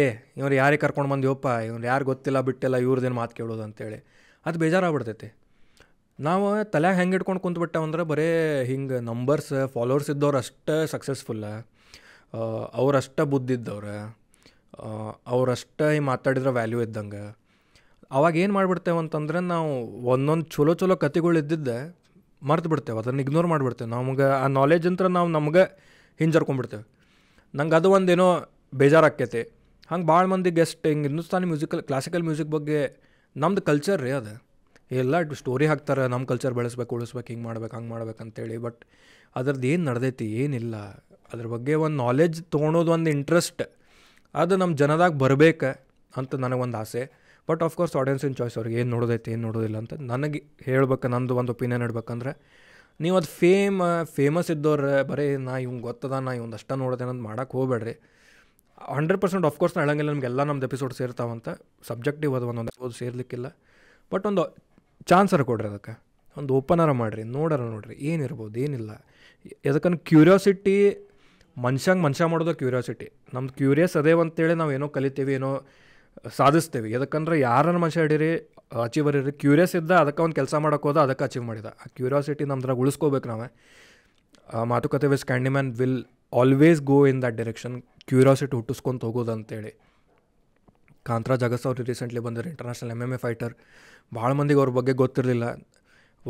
ಏ ಇವ್ರು ಯಾರಿಗೆ ಕರ್ಕೊಂಡು ಬಂದಿವಪ್ಪ ಇವ್ರು ಯಾರು ಗೊತ್ತಿಲ್ಲ ಬಿಟ್ಟಿಲ್ಲ ಇವ್ರದ್ದೇನು ಮಾತು ಕೇಳೋದು ಅಂತೇಳಿ ಅದು ಬೇಜಾರಾಗ್ಬಿಡ್ತೈತಿ ನಾವು ತಲೆ ಹೆಂಗೆ ಇಟ್ಕೊಂಡು ಕುಂತ್ಬಿಟ್ಟೆವಂದ್ರೆ ಬರೀ ಹಿಂಗೆ ನಂಬರ್ಸ್ ಫಾಲೋವರ್ಸ್ ಇದ್ದವ್ರು ಅಷ್ಟೇ ಸಕ್ಸಸ್ಫುಲ್ಲ ಅವ್ರಷ್ಟ ಬುದ್ಧಿದ್ದವ್ರೆ ಅವರಷ್ಟೇ ಮಾತಾಡಿದ್ರೆ ವ್ಯಾಲ್ಯೂ ಇದ್ದಂಗೆ ಅವಾಗ ಏನು ಮಾಡಿಬಿಡ್ತೇವೆ ಅಂತಂದ್ರೆ ನಾವು ಒಂದೊಂದು ಚಲೋ ಚಲೋ ಕತೆಗಳಿದ್ದಿದ್ದೆ ಮರ್ತು ಬಿಡ್ತೇವೆ ಅದನ್ನು ಇಗ್ನೋರ್ ಮಾಡಿಬಿಡ್ತೇವೆ ನಮ್ಗೆ ಆ ನಾಲೆಜ್ ಅಂತ ನಾವು ನಮ್ಗೆ ಹಿಂಜರ್ಕೊಂಡ್ಬಿಡ್ತೇವೆ ನಂಗೆ ಅದು ಒಂದೇನೋ ಬೇಜಾರಾಕೈತಿ ಹಂಗೆ ಭಾಳ ಮಂದಿ ಗೆಸ್ಟ್ ಹಿಂಗೆ ಹಿಂದೂಸ್ತಾನಿ ಮ್ಯೂಸಿಕಲ್ ಕ್ಲಾಸಿಕಲ್ ಮ್ಯೂಸಿಕ್ ಬಗ್ಗೆ ನಮ್ದು ಕಲ್ಚರ್ ರೀ ಅದು ಎಲ್ಲ ಸ್ಟೋರಿ ಹಾಕ್ತಾರೆ ನಮ್ಮ ಕಲ್ಚರ್ ಬೆಳೆಸ್ಬೇಕು ಉಳಿಸ್ಬೇಕು ಹಿಂಗೆ ಮಾಡ್ಬೇಕು ಹಂಗೆ ಮಾಡ್ಬೇಕು ಅಂತೇಳಿ ಬಟ್ ಅದ್ರದ್ದು ಏನು ನಡೆದೈತಿ ಏನಿಲ್ಲ ಅದ್ರ ಬಗ್ಗೆ ಒಂದು ನಾಲೆಜ್ ತೊಗೊಳೋದು ಒಂದು ಇಂಟ್ರೆಸ್ಟ್ ಅದು ನಮ್ಮ ಜನದಾಗ ಬರಬೇಕು ಅಂತ ನನಗೊಂದು ಆಸೆ ಬಟ್ ಆಫ್ಕೋರ್ಸ್ ಆಡಿಯನ್ಸಿನ ಚಾಯ್ಸ್ ಅವ್ರಿಗೆ ಏನು ನೋಡೋದೈತೆ ಏನು ನೋಡೋದಿಲ್ಲ ಅಂತ ನನಗೆ ಹೇಳ್ಬೇಕು ನಂದು ಒಂದು ಒಪಿನಿಯನ್ ಇಡ್ಬೇಕಂದ್ರೆ ನೀವು ಅದು ಫೇಮ್ ಫೇಮಸ್ ಇದ್ದವ್ರೆ ಬರೀ ನಾ ಇವ್ಗೆ ಗೊತ್ತದ ನಾ ಇವ್ ಅಷ್ಟ ನೋಡೋದೇನಂತ ಮಾಡೋಕ್ಕೆ ಹೋಗಬೇಡ್ರಿ ಹಂಡ್ರೆಡ್ ಪರ್ಸೆಂಟ್ ಆಫ್ಕೋರ್ಸ್ ನಾ ಹೇಳಂಗಿಲ್ಲ ನಮಗೆಲ್ಲ ನಮ್ದು ಎಪಿಸೋಡ್ ಸೇರ್ತಾವಂತ ಸಬ್ಜೆಕ್ಟಿವ್ ಅದು ಒಂದೊಂದು ಓದು ಸೇರ್ಲಿಕ್ಕಿಲ್ಲ ಬಟ್ ಒಂದು ಚಾನ್ಸ್ ಚಾನ್ಸರ ಕೊಡ್ರಿ ಅದಕ್ಕೆ ಒಂದು ಓಪನರ ಮಾಡಿರಿ ನೋಡಾರ ನೋಡಿರಿ ಏನಿರ್ಬೋದು ಏನಿಲ್ಲ ಯಾಕಂದ್ರೆ ಕ್ಯೂರಿಯಾಸಿಟಿ ಮನುಷ್ಯಂಗೆ ಮನುಷ್ಯ ಮಾಡೋದು ಕ್ಯೂರಿಯಾಸಿಟಿ ನಮ್ಮದು ಕ್ಯೂರಿಯಸ್ ಅದೇವಂತೇಳಿ ಅಂತೇಳಿ ನಾವು ಏನೋ ಕಲಿತೀವಿ ಏನೋ ಸಾಧಿಸ್ತೀವಿ ಯಾಕಂದ್ರೆ ಯಾರನ್ನು ಮನುಷ್ಯ ಹಿಡೀರಿ ಅಚೀವರ್ ಇರಿ ಕ್ಯೂರಿಯಸ್ ಇದ್ದ ಅದಕ್ಕೆ ಒಂದು ಕೆಲಸ ಮಾಡೋಕೆ ಹೋದ ಅದಕ್ಕೆ ಅಚೀವ್ ಮಾಡಿದ ಆ ಕ್ಯೂರಿಯಾಸಿಟಿ ನಮ್ದ್ರಾಗ ಉಳಿಸ್ಕೋಬೇಕು ನಾವೇ Maatukathe with Candyman will always go in that direction curiosity ಹುಟ್ಟಿಸ್ಕೊಂತ ಹೋಗೋದು ಅಂತೇಳಿ ಕಾಂತ್ರ ಜಗಸ್ ಅವರು ರೀಸೆಂಟ್ಲಿ ಬಂದರು international M M A fighter ಭಾಳ ಮಂದಿಗೆ ಅವ್ರ ಬಗ್ಗೆ ಗೊತ್ತಿರಲಿಲ್ಲ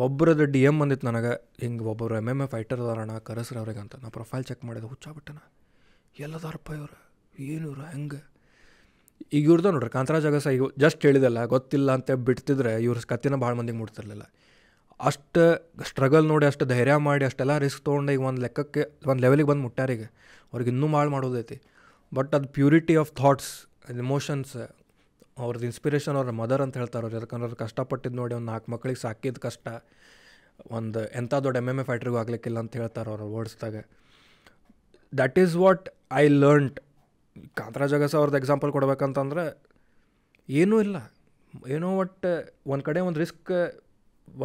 ಒಬ್ಬರದ್ದು ಡಿ ಎಮ್ ಬಂದಿತ್ತು ನನಗೆ ಹಿಂಗೆ ಒಬ್ಬರು ಎಮ್ ಎಮ್ ಎ ಫೈಟರ್ ಅದಾರಣ ಕರಸ್ರ ಅವ್ರಿಗೆ ಅಂತ ನಾ ಪ್ರೊಫೈಲ್ ಚೆಕ್ ಮಾಡಿದೆ ಹುಚ್ಚಾಬಿಟ್ಟನ ಎಲ್ಲದಾರಪ್ಪ ಇವ್ರು ಏನು ಇವ್ರು ಹೆಂಗೆ ಈಗ ಇವ್ರದ್ದು ನೋಡ್ರಿ ಕಾಂತರಾಜ್ ಅಗಸ ಈಗ ಜಸ್ಟ್ ಹೇಳಿದಲ್ಲ ಗೊತ್ತಿಲ್ಲ ಅಂತ ಬಿಡ್ತಿದ್ರೆ ಇವ್ರ ಕತ್ತಿನ ಭಾಳ ಮಂದಿಗೆ ಮುಟ್ತಿರ್ಲಿಲ್ಲ ಅಷ್ಟು ಸ್ಟ್ರಗಲ್ ನೋಡಿ ಅಷ್ಟು ಧೈರ್ಯ ಮಾಡಿ ಅಷ್ಟೆಲ್ಲ ರಿಸ್ಕ್ ತೊಗೊಂಡು ಈಗ ಒಂದು ಲೆಕ್ಕಕ್ಕೆ ಒಂದು ಲೆವೆಲಿಗೆ ಬಂದು ಮುಟ್ಟಾರಿಗೆ ಅವ್ರಿಗೆ ಇನ್ನೂ ಭಾಳ ಮಾಡೋದೈತಿ ಬಟ್ ಅದು ಪ್ಯೂರಿಟಿ ಆಫ್ ಥಾಟ್ಸ್ ಎಮೋಷನ್ಸ್ ಅವ್ರದ್ದು ಇನ್ಸ್ಪಿರೇಷನ್ ಅವ್ರ ಮದರ್ ಅಂತ ಹೇಳ್ತಾರೆ ಅವ್ರು ಯಾಕಂದ್ರೆ ಅವ್ರು ಕಷ್ಟಪಟ್ಟಿದ್ದು ನೋಡಿ ಒಂದು ನಾಲ್ಕು ಮಕ್ಳಿಗೆ ಸಾಕಿದ ಕಷ್ಟ ಒಂದು ಎಂಥ ದೊಡ್ಡ ಎಮ್ ಎಮ್ ಎ ಫೈಟ್ರಿಗೂ ಆಗ್ಲಿಕ್ಕಿಲ್ಲ ಅಂತ ಹೇಳ್ತಾರೆ ಅವ್ರ ವರ್ಡ್ಸ್ದಾಗ that is what I learnt ಜಗಸ್ ಅವ್ರದ್ದು ಎಕ್ಸಾಂಪಲ್ ಕೊಡ್ಬೇಕಂತಂದ್ರೆ ಏನೂ ಇಲ್ಲ ಏನೋ ಒಟ್ಟು ಒಂದು ಕಡೆ ಒಂದು ರಿಸ್ಕ್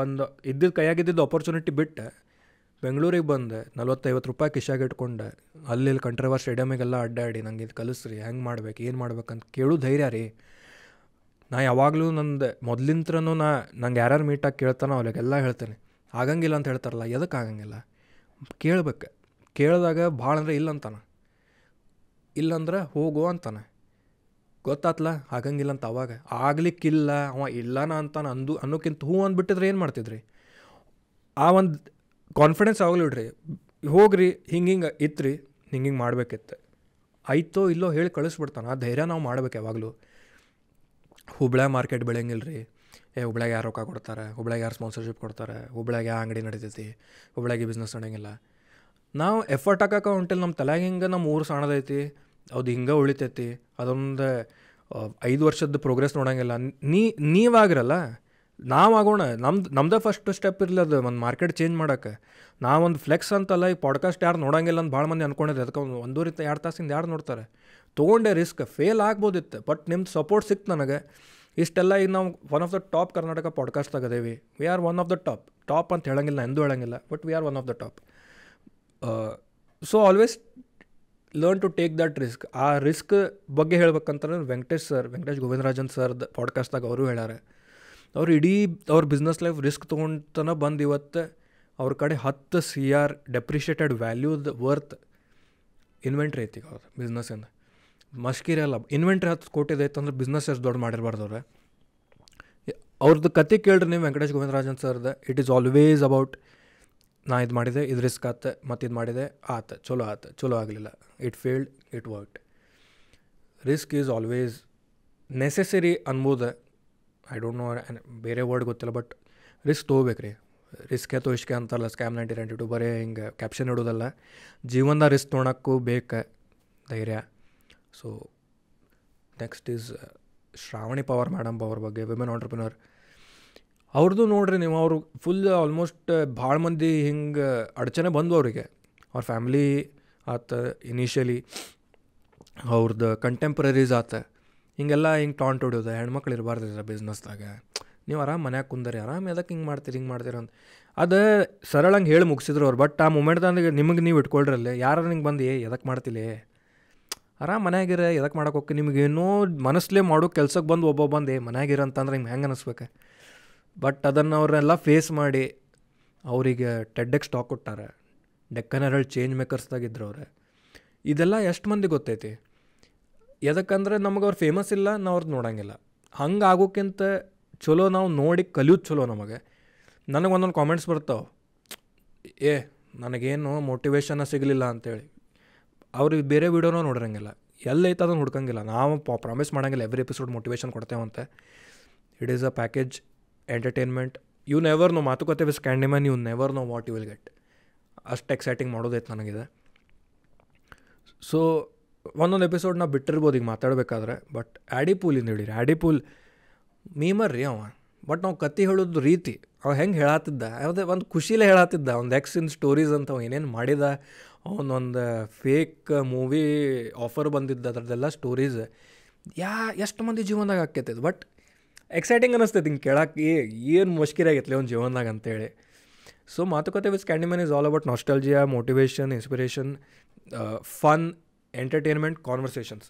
ಒಂದು ಇದ್ದಿದ್ದು ಕೈಯಾಗಿದ್ದಿದ್ದು ಅಪರ್ಚುನಿಟಿ ಬಿಟ್ಟು ಬೆಂಗಳೂರಿಗೆ ಬಂದೆ ನಲ್ವತ್ತೈವತ್ತು ರೂಪಾಯಿ ಕಿಶಾಗಿ ಇಟ್ಕೊಂಡೆ ಅಲ್ಲಿ ಕಂಟ್ರವರ್ ಸ್ಟೇಡಿಯಮಿಗೆಲ್ಲ ಅಡ್ಡಾಡಿ ನಂಗೆ ಇದು ಕಲಿಸ್ರಿ ಹೆಂಗೆ ಮಾಡ್ಬೇಕು ಏನು ಮಾಡ್ಬೇಕಂತ ಕೇಳು ಧೈರ್ಯ ರೀ ನಾ ಯಾವಾಗಲೂ ನಂದು ಮೊದಲಿಂತ್ರನೂ ನಾ ನಂಗೆ ಯಾರ್ಯಾರು ಮೀಟಾಗಿ ಕೇಳ್ತಾನೋ ಅವ್ರಿಗೆಲ್ಲ ಹೇಳ್ತೇನೆ ಆಗಂಗಿಲ್ಲ ಅಂತ ಹೇಳ್ತಾರಲ್ಲ ಎದಕ್ಕೆ ಆಗಂಗಿಲ್ಲ ಕೇಳ್ಬೇಕು ಕೇಳಿದಾಗ ಭಾಳ ಅಂದರೆ ಇಲ್ಲ ಇಲ್ಲಂದ್ರೆ ಹೋಗು ಅಂತಾನೆ ಗೊತ್ತಾತ್ಲ ಆಗಂಗಿಲ್ಲ ಅಂತ ಅವಾಗ ಆಗ್ಲಿಕ್ಕಿಲ್ಲ ಅವ ಇಲ್ಲನ ಅಂತಾನೆ ಅಂದು ಅನ್ನೋಕ್ಕಿಂತ ಹೂ ಅಂದ್ಬಿಟ್ಟಿದ್ರೆ ಏನು ಮಾಡ್ತಿದ್ರಿ ಆ ಒಂದು ಕಾನ್ಫಿಡೆನ್ಸ್ ಆಗಲಿಡ್ರಿ ಹೋಗ್ರಿ ಹಿಂಗೆ ಹಿಂಗೆ ರೀ ಹಿಂಗೆ ಹಿಂಗೆ ಮಾಡ್ಬೇಕಿತ್ತು ಆಯ್ತೋ ಇಲ್ಲೋ ಹೇಳಿ ಕಳಿಸ್ಬಿಡ್ತಾನೆ ಆ ಧೈರ್ಯ ನಾವು ಮಾಡ್ಬೇಕು ಯಾವಾಗಲೂ ಹುಬ್ಳ್ಯಾಗ ಮಾರ್ಕೆಟ್ ಬೆಳೆಯಂಗಿಲ್ಲ ರೀ ಏ ಹುಬ್ಳ್ಯಾಗ ಯಾರು ರೊಕ್ಕ ಕೊಡ್ತಾರೆ ಹುಬ್ಳ್ಯಾಗ ಯಾರು ಸ್ಪಾನ್ಸರ್ಶಿಪ್ ಕೊಡ್ತಾರೆ ಹುಬ್ಳ್ಯಾಗ ಯಾವ ಅಂಗಡಿ ನಡೀತೈತಿ ಹುಬ್ಳ್ಯಾಗ ಬಿಸ್ನೆಸ್ ನಡೆಯಂಗಿಲ್ಲ ನಾವು ಎಫರ್ಟ್ ಹಾಕಕ್ಕೆ ಹೊಂಟಿಲ್ಲ ನಮ್ಮ ತಲೆಯಾಗ ಹಿಂಗೆ ನಮ್ಮ ಊರು ಸಾಣದೈತಿ ಅದು ಹಿಂಗೆ ಉಳಿತೈತಿ ಅದೊಂದು ಐದು ವರ್ಷದ ಪ್ರೋಗ್ರೆಸ್ ನೋಡೋಂಗಿಲ್ಲ ನೀ ನೀವಾಗಿರಲ್ಲ ನಾವು ಆಗೋಣ ನಮ್ದು ನಮ್ಮದೇ ಫಸ್ಟ್ ಸ್ಟೆಪ್ ಇರಲಿ ಅದು ಒಂದು ಮಾರ್ಕೆಟ್ ಚೇಂಜ್ ಮಾಡೋಕ್ಕೆ ನಾವೊಂದು ಫ್ಲೆಕ್ಸ್ ಅಂತಲ್ಲ ಈ ಪಾಡ್ಕಾಸ್ಟ್ ಯಾರು ನೋಡೋಂಗಿಲ್ಲ ಅಂತ ಭಾಳ ಮಂದಿ ಅಂದ್ಕೊಂಡಿದ್ದೆ ಅದಕ್ಕೆ ಒಂದು ಒಂದೂರಿಂದ ಎರಡು ತಾಸಿಂದ ಯಾರು ನೋಡ್ತಾರೆ ತೊಗೊಂಡೆ ರಿಸ್ಕ್ ಫೇಲ್ ಆಗ್ಬೋದಿತ್ತು ಬಟ್ ನಿಮ್ಮ ಸಪೋರ್ಟ್ ಸಿಕ್ತು ನನಗೆ ಇಷ್ಟೆಲ್ಲ ಈಗ ನಾವು one of the top Karnataka podcast ತೆಗದೇವಿ we are one of the top top ಅಂತ ಹೇಳಂಗಿಲ್ಲ ಎಂದೂ ಹೇಳಂಗಿಲ್ಲ but we are one of the top so always learn to take that risk ಆ ರಿಸ್ಕ್ ಬಗ್ಗೆ ಹೇಳ್ಬೇಕಂತಂದ್ರೆ ವೆಂಕಟೇಶ್ ಸರ್ ವೆಂಕಟೇಶ್ ಗೋವಿಂದರಾಜನ್ ಸರ್ದ ಪಾಡ್ಕಾಸ್ಟ್ದಾಗ ಅವರು ಹೇಳ್ಯಾರ ಅವ್ರು ಇಡೀ ಅವ್ರ ಬಿಸ್ನೆಸ್ ಲೈಫ್ ರಿಸ್ಕ್ ತೊಗೊಂಡ್ತನ ಬಂದು ಇವತ್ತು ಅವ್ರ ಕಡೆ ಹತ್ತು ಸಿ ಆರ್ ಡೆಪ್ರಿಷಿಯೇಟೆಡ್ ವ್ಯಾಲ್ಯೂದ ವರ್ತ್ ಇನ್ವೆಂಟ್ರಿ ಐತಿ ಅವ್ರ ಬಿಸ್ನೆಸ್ಸಿಂದ ಮಸ್ಕಿರಿ ಅಲ್ಲ ಇನ್ವೆಂಟ್ರಿ ಹತ್ತು ಐತೆ ಅಂದ್ರೆ ಬಿಸ್ನೆಸ್ ಎಷ್ಟು ದೊಡ್ಡ ಮಾಡಿರಬಾರ್ದು ಅವ್ರೆ ಅವ್ರದ್ದು ಕತೆ ಕೇಳಿರಿ ನೀವು ವೆಂಕಟೇಶ್ ಗೋವಿಂದರಾಜನ್ ಸರ್ದ ಇಟ್ ಈಸ್ ಆಲ್ವೇಸ್ ಅಬೌಟ್ ನಾ ಇದು ಮಾಡಿದೆ ಇದು ರಿಸ್ಕ್ ಆತ ಮತ್ತು ಇದು ಮಾಡಿದೆ ಆತ ಚಲೋ ಆತ ಚಲೋ ಆಗಲಿಲ್ಲ it failed it worked risk is always necessary ಅನ್ಬೋದು ಐ ಡೋಂಟ್ ನೋ ಬೇರೆ ವರ್ಡ್ ಗೊತ್ತಿಲ್ಲ ಬಟ್ ರಿಸ್ಕ್ ತೊಗೋಬೇಕು ರೀ ರಿಸ್ಕ್ ತೋ ಇಷ್ಕೆ ಅಂತಲ್ಲ ಸ್ಕ್ಯಾಮ್ ನೈಂಟಿ ನೈಂಟಿ ಟು ಬರೀ ಹಿಂಗೆ ಕ್ಯಾಪ್ಷನ್ ಇಡೋದಲ್ಲ ಜೀವನದ ರಿಸ್ಕ್ ತೊಗೊಳಕ್ಕೂ ಬೇಕು ಧೈರ್ಯ so next is Shravani Pawar madam ಅವ್ರ ಬಗ್ಗೆ ವಿಮೆನ್ ಆಂಟ್ರಪ್ರಿನರ್ ಅವ್ರದ್ದು ನೋಡ್ರಿ ನೀವು ಅವರು ಫುಲ್ ಆಲ್ಮೋಸ್ಟ್ ಭಾಳ ಮಂದಿ ಹಿಂಗೆ uh, ಅಡಚಣೆ ಬಂದು ಅವರಿಗೆ ಅವ್ರ ಫ್ಯಾಮ್ಲಿ ಆತ ಇನಿಷಿಯಲಿ ಅವ್ರದ್ದು ಕಂಟೆಂಪ್ರರೀಸ್ ಆತ ಹಿಂಗೆಲ್ಲ ಹಿಂಗೆ ಟಾಂಟ್ ಹೊಡಿಯೋದು ಹೆಣ್ಮಕ್ಳು ಇರಬಾರ್ದಿರ ಬಿಸ್ನೆಸ್ದಾಗ ನೀವು ಆರಾಮ್ ಮನ್ಯಾಗ ಕುಂದರಿ ಆರಾಮ್ ಅದಕ್ಕೆ ಹಿಂಗೆ ಮಾಡ್ತೀರಿ ಹಿಂಗೆ ಮಾಡ್ತೀರ ಅಂತ ಅದು ಸರಳಂಗೆ ಹೇಳಿ ಮುಗಿಸಿದ್ರು ಅವ್ರು ಬಟ್ ಆ ಮೂಮೆಂಟ್ದಾಗ ನಿಮಗೆ ನೀವು ಇಟ್ಕೊಳ್ರಲ್ಲೇ ಯಾರು ಹಿಂಗೆ ಬಂದು ಏ ಎದಕ್ಕೆ ಮಾಡ್ತಿಲ್ಲೇ ಆರಾಮ್ ಮನ್ಯಾಗಿರ ಎದಕ್ಕೆ ಮಾಡೋಕೆ ಹೋಗಿ ನಿಮ್ಗೆ ಏನೋ ಮಾಡೋ ಕೆಲ್ಸಕ್ಕೆ ಬಂದು ಒಬ್ಬ ಬಂದು ಏ ಮನ್ಯಾಗಿರ ಅಂತಂದ್ರೆ ಹಿಂಗೆ ಹೆಂಗೆ ಅನಿಸ್ಬೇಕು ಬಟ್ ಅದನ್ನು ಅವರೆಲ್ಲ ಫೇಸ್ ಮಾಡಿ ಅವರಿಗೆ ಟೆಡ್ಡೆಕ್ ಸ್ಟಾಕ್ ಕೊಟ್ಟಾರೆ ಡೆಕ್ಕನ್ ಹೆರಲ್ಡ್ ಚೇಂಜ್ ಮೇಕರ್ಸ್ದಾಗಿದ್ರು ಅವ್ರೆ ಇದೆಲ್ಲ ಎಷ್ಟು ಮಂದಿ ಗೊತ್ತೈತಿ ಎದಕ್ಕಂದ್ರೆ ನಮಗೆ ಅವ್ರು ಫೇಮಸ್ ಇಲ್ಲ ನಾವು ಅವ್ರದ್ದು ನೋಡೋಂಗಿಲ್ಲ ಹಂಗೆ ಆಗೋಕ್ಕಿಂತ ಚಲೋ ನಾವು ನೋಡಿ ಕಲಿಯೋದು ಚಲೋ ನಮಗೆ ನನಗೆ ಒಂದೊಂದು ಕಾಮೆಂಟ್ಸ್ ಬರ್ತಾವೆ ಏ ನನಗೇನು ಮೋಟಿವೇಶನ ಸಿಗಲಿಲ್ಲ ಅಂತೇಳಿ ಅವ್ರಿಗೆ ಬೇರೆ ವೀಡಿಯೋನೂ ನೋಡಿರಂಗಿಲ್ಲ ಎಲ್ಲೈತೆ ಅದನ್ನು ಹುಡ್ಕಂಗಿಲ್ಲ ನಾವು ಪ್ರಾಮಿಸ್ ಮಾಡೋಂಗಿಲ್ಲ ಎವ್ರಿ ಎಪಿಸೋಡ್ ಮೋಟಿವೇಶನ್ ಕೊಡ್ತೇವಂತೆ it is a package entertainment you never know Maatukathe with Candyman you never know what you will get ಅಷ್ಟು ಎಕ್ಸೈಟಿಂಗ್ ಮಾಡೋದೈತೆ ನನಗಿದೆ ಸೊ ಒಂದೊಂದು ಎಪಿಸೋಡ್ ನಾವು ಬಿಟ್ಟಿರ್ಬೋದು ಈಗ ಮಾತಾಡಬೇಕಾದ್ರೆ ಬಟ್ ಆ್ಯಡಿ ಪೂಲಿಂದ ಹೇಳಿರಿ ಆ್ಯಡಿ ಪೂಲ್ ರೀ ಅವ ಬಟ್ ನಾವು ಕತ್ತಿ ಹೇಳೋದು ರೀತಿ ಅವ ಹೆಂಗೆ ಹೇಳತ್ತಿದ್ದ ಯಾವುದೇ ಒಂದು ಖುಷಿಲೇ ಹೇಳತ್ತಿದ್ದ ಒಂದು ಎಕ್ಸ್ ಇನ್ ಸ್ಟೋರೀಸ್ ಅಂತ ಅವ ಏನೇನು ಮಾಡಿದ ಅವನೊಂದು ಫೇಕ್ ಮೂವಿ ಆಫರ್ ಬಂದಿದ್ದು ಅದರದೆಲ್ಲ ಸ್ಟೋರೀಸ್ ಯಾ ಎಷ್ಟು ಮಂದಿ ಜೀವನದಾಗ ಆಕೈತೆ ಬಟ್ ಎಕ್ಸೈಟಿಂಗ್ ಅನ್ನಿಸ್ತೈತೆ ಹಿಂಗೆ ಕೇಳಕ್ಕೆ ಏನು ಮುಷ್ಕಿರ ಅವ್ನ ಜೀವನದಾಗ ಅಂತೇಳಿ so Maatukathe with Candyman is all about nostalgia motivation inspiration fun entertainment conversations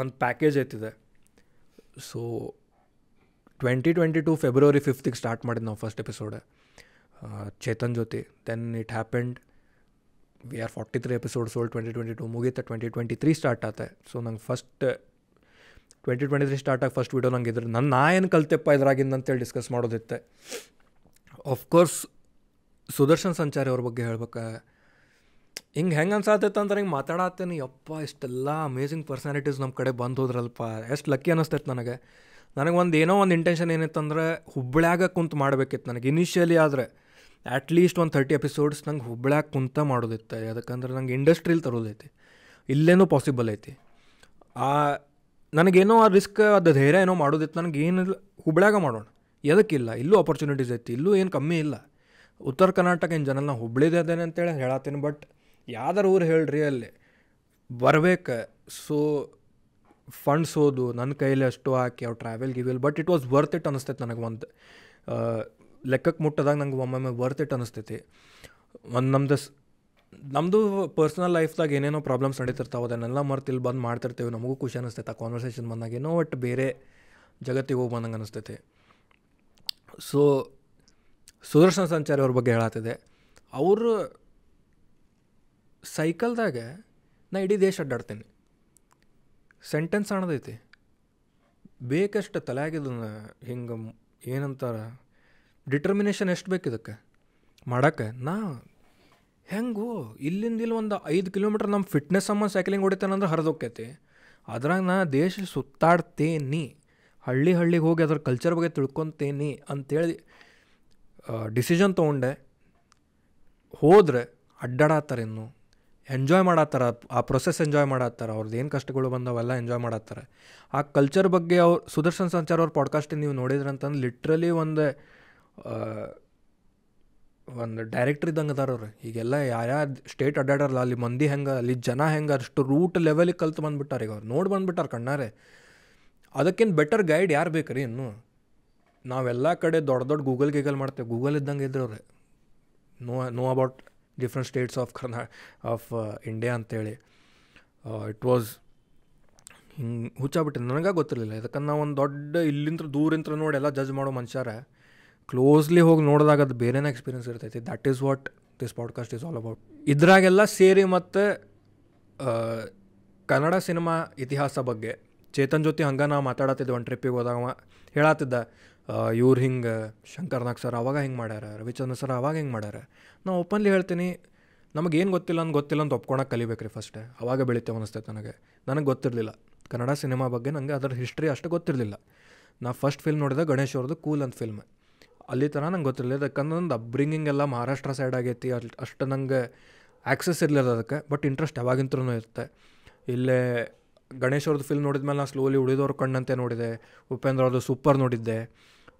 ಒಂದು ಪ್ಯಾಕೇಜ್ ಐತಿದೆ so twenty twenty two February ಫಿಫ್ತಿಗೆ ಸ್ಟಾರ್ಟ್ ಮಾಡಿದ್ದು ನಾವು ಫಸ್ಟ್ ಎಪಿಸೋಡ್ ಚೇತನ್ ಜೊತೆ then it happened we are forty three episodes old twenty twenty two ಮುಗಿತ twenty twenty three start ಆತ so ನಂಗೆ first twenty twenty three start ಆಗಿ first video ನಂಗೆ ಇದ್ರೆ ನನ್ನ ನಾ ಏನು ಕಲ್ತೆಪ್ಪ ಇದ್ರಾಗಿಂದ ಅಂತೇಳಿ ಡಿಸ್ಕಸ್ ಮಾಡೋದಿತ್ತೆ ಆಫ್ಕೋರ್ಸ್ ಸುದರ್ಶನ್ ಸಂಚಾರಿ ಅವ್ರ ಬಗ್ಗೆ ಹೇಳ್ಬೇಕ ಹಿಂಗೆ ಹೆಂಗೆ ಅನ್ಸಾತೈತೆ ಅಂದ್ರೆ ಹಿಂಗೆ ಮಾತಾಡತ್ತೇನೆ ಅಪ್ಪ ಇಷ್ಟೆಲ್ಲ ಅಮೇಝಿಂಗ್ ಪರ್ಸನಾಲಿಟೀಸ್ ನಮ್ಮ ಕಡೆ ಬಂದು ಹೋದ್ರಲ್ಪ ಎಷ್ಟು ಲಕ್ಕಿ ಅನ್ನಿಸ್ತೈತೆ ನನಗೆ ನನಗೆ ಒಂದು ಏನೋ ಒಂದು ಇಂಟೆನ್ಷನ್ ಏನಿತ್ತಂದ್ರೆ ಹುಬ್ಬಳ್ಳಿಯಾಗ ಕುಂತು ಮಾಡಬೇಕಿತ್ತು ನನಗೆ ಇನಿಷಿಯಲಿ ಆದರೆ ಲೀಸ್ಟ್ ಒಂದು ತರ್ಟಿ ಎಪಿಸೋಡ್ಸ್ ನಂಗೆ ಹುಬ್ಳ್ಯಾಗ ಕುಂತ ಮಾಡೋದಿತ್ತು ಯಾಕಂದ್ರೆ ನಂಗೆ ಇಂಡಸ್ಟ್ರಿಲಿ ತರೋದೈತಿ ಇಲ್ಲೇನೂ ಪಾಸಿಬಲ್ ಐತಿ ಆ ನನಗೇನೋ ಆ ರಿಸ್ಕ್ ಅದು ಧೈರ್ಯ ಏನೋ ಮಾಡೋದಿತ್ತು ನನಗೆ ಏನಿಲ್ಲ ಹುಬ್ಳ್ಯಾಗ ಮಾಡೋಣ ಎದಕ್ಕಿಲ್ಲ ಇಲ್ಲೂ ಆಪರ್ಚುನಿಟೀಸ್ ಐತಿ ಇಲ್ಲೂ ಏನು ಕಮ್ಮಿ ಇಲ್ಲ ಉತ್ತರ ಕರ್ನಾಟಕ ಏನು ಜನಲ್ಲ ಹುಬ್ಳಿದೇನೆ ಅಂತೇಳಿ ಹೇಳತ್ತೀನಿ ಬಟ್ ಯಾವ್ದಾರು ಊರು ಹೇಳ್ರಿ ಅಲ್ಲಿ ಬರ್ಬೇಕು ಸೊ ಫಂಡ್ಸ್ ಓದು ನನ್ನ ಕೈಯಲ್ಲಿ ಅಷ್ಟು ಹಾಕಿ ಅವ್ರು ಟ್ರಾವೆಲ್ ಗಿವೆಲ್ but it was worth it ಅನ್ನಿಸ್ತೈತೆ ನನಗೆ ಒಂದು ಲೆಕ್ಕಕ್ಕೆ ಮುಟ್ಟದಾಗ ನಂಗೆ ಒಮ್ಮೊಮ್ಮೆ ವರ್ತ್ ಇಟ್ ಅನಿಸ್ತೈತಿ ಒಂದು ನಮ್ದು ನಮ್ಮದು ಪರ್ಸ್ನಲ್ ಲೈಫ್ದಾಗ ಏನೇನೋ ಪ್ರಾಬ್ಲಮ್ಸ್ ನಡೀತಿರ್ತಾವೆ ಅದನ್ನೆಲ್ಲ ಇಲ್ಲಿ ಬಂದು ಮಾಡ್ತಿರ್ತೇವೆ ನಮಗೂ ಖುಷಿ ಅನಿಸ್ತೈತೆ ಆ ಕಾನ್ವರ್ಸೇಷನ್ ಬಂದಾಗ ಏನೋ ಒಟ್ಟು ಬೇರೆ ಜಗತ್ತಿಗೆ ಹೋಗಿ ಬಂದಂಗೆ ಅನಿಸ್ತೈತೆ ಸೊ ಸುದರ್ಶನ ಸಂಚಾರಿ ಅವ್ರ ಬಗ್ಗೆ ಹೇಳತ್ತಿದೆ ಅವರು ಸೈಕಲ್ದಾಗ ನಾ ಇಡೀ ದೇಶ ಅಡ್ಡಾಡ್ತೀನಿ ಸೆಂಟೆನ್ಸ್ ಅನ್ನೋದೈತಿ ಬೇಕಷ್ಟು ತಲೆಯಾಗಿದ್ದು ಹಿಂಗೆ ಏನಂತಾರೆ ಡಿಟರ್ಮಿನೇಷನ್ ಎಷ್ಟು ಬೇಕು ಇದಕ್ಕೆ ಮಾಡೋಕ್ಕೆ ನಾ ಹೆಂಗು ಇಲ್ಲಿಂದ ಇಲ್ಲಿ ಒಂದು ಐದು ಕಿಲೋಮೀಟ್ರ್ ನಮ್ಮ ಫಿಟ್ನೆಸ್ ಅಮ್ಮ ಸೈಕ್ಲಿಂಗ್ ಹೊಡಿತಾನಂದ್ರೆ ಹರಿದೋಕೈತಿ ಅದ್ರಾಗ ನಾ ದೇಶ ಸುತ್ತಾಡ್ತೇನೆ ಹಳ್ಳಿ ಹಳ್ಳಿಗೆ ಹೋಗಿ ಅದ್ರ ಕಲ್ಚರ್ ಬಗ್ಗೆ ತಿಳ್ಕೊತೇನಿ ಅಂತೇಳಿ ಡಿಸಿಷನ್ ತೊಗೊಂಡೆ ಹೋದರೆ ಅಡ್ಡಾಡತ್ತಾರೆ ಇನ್ನು ಎಂಜಾಯ್ ಮಾಡತ್ತಾರ ಆ ಪ್ರೊಸೆಸ್ ಎಂಜಾಯ್ ಮಾಡತ್ತಾರ ಅವ್ರದ್ದು ಏನು ಕಷ್ಟಗಳು ಬಂದವೆಲ್ಲ ಎಂಜಾಯ್ ಮಾಡತ್ತಾರ ಆ ಕಲ್ಚರ್ ಬಗ್ಗೆ ಅವ್ರು ಸುದರ್ಶನ್ ಸಂಚಾರ ಅವ್ರ ಪಾಡ್ಕಾಸ್ಟಿಂದ ನೀವು ನೋಡಿದ್ರಂತಂದು ಲಿಟ್ರಲಿ ಒಂದು ಒಂದು ಡೈರೆಕ್ಟ್ರ್ ಇದ್ದಂಗೆ ಅದಾರ ಅವ್ರು ಈಗೆಲ್ಲ ಯಾರ್ಯಾರ ಸ್ಟೇಟ್ ಅಡ್ಡಾಡಾರಲ್ಲ ಅಲ್ಲಿ ಮಂದಿ ಹೆಂಗೆ ಅಲ್ಲಿ ಜನ ಹೆಂಗೆ ಅಷ್ಟು ರೂಟ್ ಲೆವೆಲಿಗೆ ಕಲ್ತು ಬಂದುಬಿಟ್ಟಾರೆ ಈಗ ಅವ್ರು ನೋಡಿ ಬಂದುಬಿಟ್ಟಾರೆ ಕಣ್ಣಾರೆ ಅದಕ್ಕಿಂತ ಬೆಟರ್ ಗೈಡ್ ಯಾರು ಬೇಕು ರೀ ಇನ್ನೂ ನಾವೆಲ್ಲ ಕಡೆ ದೊಡ್ಡ ದೊಡ್ಡ ಗೂಗಲ್ ಗೀಗಲ್ ಮಾಡ್ತೇವೆ ಗೂಗಲ್ ಇದ್ದಂಗೆ ಇದ್ರವ್ರೆ no no about different states of ಕರ್ನಾ ಆಫ್ ಇಂಡಿಯಾ ಅಂತೇಳಿ ಇಟ್ ವಾಸ್ ಹಿಂಗೆ ಹುಚ್ಚಾಬಿಟ್ಟಿದೆ ನನಗೆ ಗೊತ್ತಿರಲಿಲ್ಲ ಯಾಕಂದ್ರೆ ನಾವು ಒಂದು ದೊಡ್ಡ ಇಲ್ಲಿಂದ ದೂರಿಂತ್ರ ನೋಡಿ ಎಲ್ಲ ಜಜ್ ಮಾಡೋ ಮನುಷ್ಯರ ಕ್ಲೋಸ್ಲಿ ಹೋಗಿ ನೋಡಿದಾಗ ಅದು ಬೇರೆನೇ ಎಕ್ಸ್ಪೀರಿಯನ್ಸ್ ಇರ್ತೈತಿ that is what this podcast is all about ಇದ್ರಾಗೆಲ್ಲ ಸೇರಿ ಮತ್ತು ಕನ್ನಡ ಸಿನಿಮಾ ಇತಿಹಾಸ ಬಗ್ಗೆ ಚೇತನ್ ಜೊತೆ ಹಂಗೆ ನಾವು ಮಾತಾಡತ್ತಿದ್ದೆ ಒಂದು ಟ್ರಿಪ್ಪಿಗೆ ಹೋದಾಗ ಹೇಳತ್ತಿದ್ದ ಇವ್ರು ಹಿಂಗೆ ಶಂಕರ್ನಾಗ್ ಸರ್ ಅವಾಗ ಹಿಂಗೆ ಮಾಡ್ಯಾರ ರವಿಚಂದ್ರ ಸರ್ ಅವಾಗ ಹಿಂಗೆ ಮಾಡ್ಯಾರ ನಾವು ಓಪನ್ಲಿ ಹೇಳ್ತೀನಿ ನಮಗೇನು ಗೊತ್ತಿಲ್ಲ ಅಂತ ಗೊತ್ತಿಲ್ಲ ಅಂತ ಒಪ್ಕೊಳಕ್ಕೆ ಕಲಿಬೇಕು ರೀ ಫಸ್ಟ್ ಅವಾಗ ಬೆಳಿತೇವೆ ಅನಿಸ್ತೈತೆ ನನಗೆ ನನಗೆ ಗೊತ್ತಿರಲಿಲ್ಲ ಕನ್ನಡ ಸಿನಿಮಾ ಬಗ್ಗೆ ನನಗೆ ಅದರ ಹಿಸ್ಟ್ರಿ ಅಷ್ಟು ಗೊತ್ತಿರಲಿಲ್ಲ ನಾ ಫಸ್ಟ್ ಫಿಲ್ಮ್ ನೋಡಿದೆ ಗಣೇಶ್ ಅವ್ರದ್ದು ಕೂಲ್ ಅಂತ ಫಿಲ್ಮ್ ಅಲ್ಲಿ ಥರ ನಂಗೆ ಗೊತ್ತಿರಲಿಲ್ಲ ಯಾಕಂದ್ರೆ ನಂದು ಅಪ್ಬ್ರಿಂಗಿಂಗ್ ಎಲ್ಲ ಮಹಾರಾಷ್ಟ್ರ ಸೈಡ್ ಆಗೈತಿ ಅಲ್ಲಿ ಅಷ್ಟು ನಂಗೆ ಆ್ಯಕ್ಸಸ್ ಇರಲಿಲ್ಲ ಅದಕ್ಕೆ ಬಟ್ ಇಂಟ್ರೆಸ್ಟ್ ಯಾವಾಗಿಂತ್ರೂ ಇರುತ್ತೆ ಇಲ್ಲೇ ಗಣೇಶ್ ಅವ್ರದ್ದು ಫಿಲ್ಮ್ ನೋಡಿದ ಮೇಲೆ ನಾನು ಸ್ಲೋಲಿ ಉಳಿದವ್ರ ಕಣ್ಣಂತೆ ನೋಡಿದೆ ಉಪೇಂದ್ರ ಅವ್ರದ್ದು ಸೂಪರ್ ನೋಡಿದ್ದೆ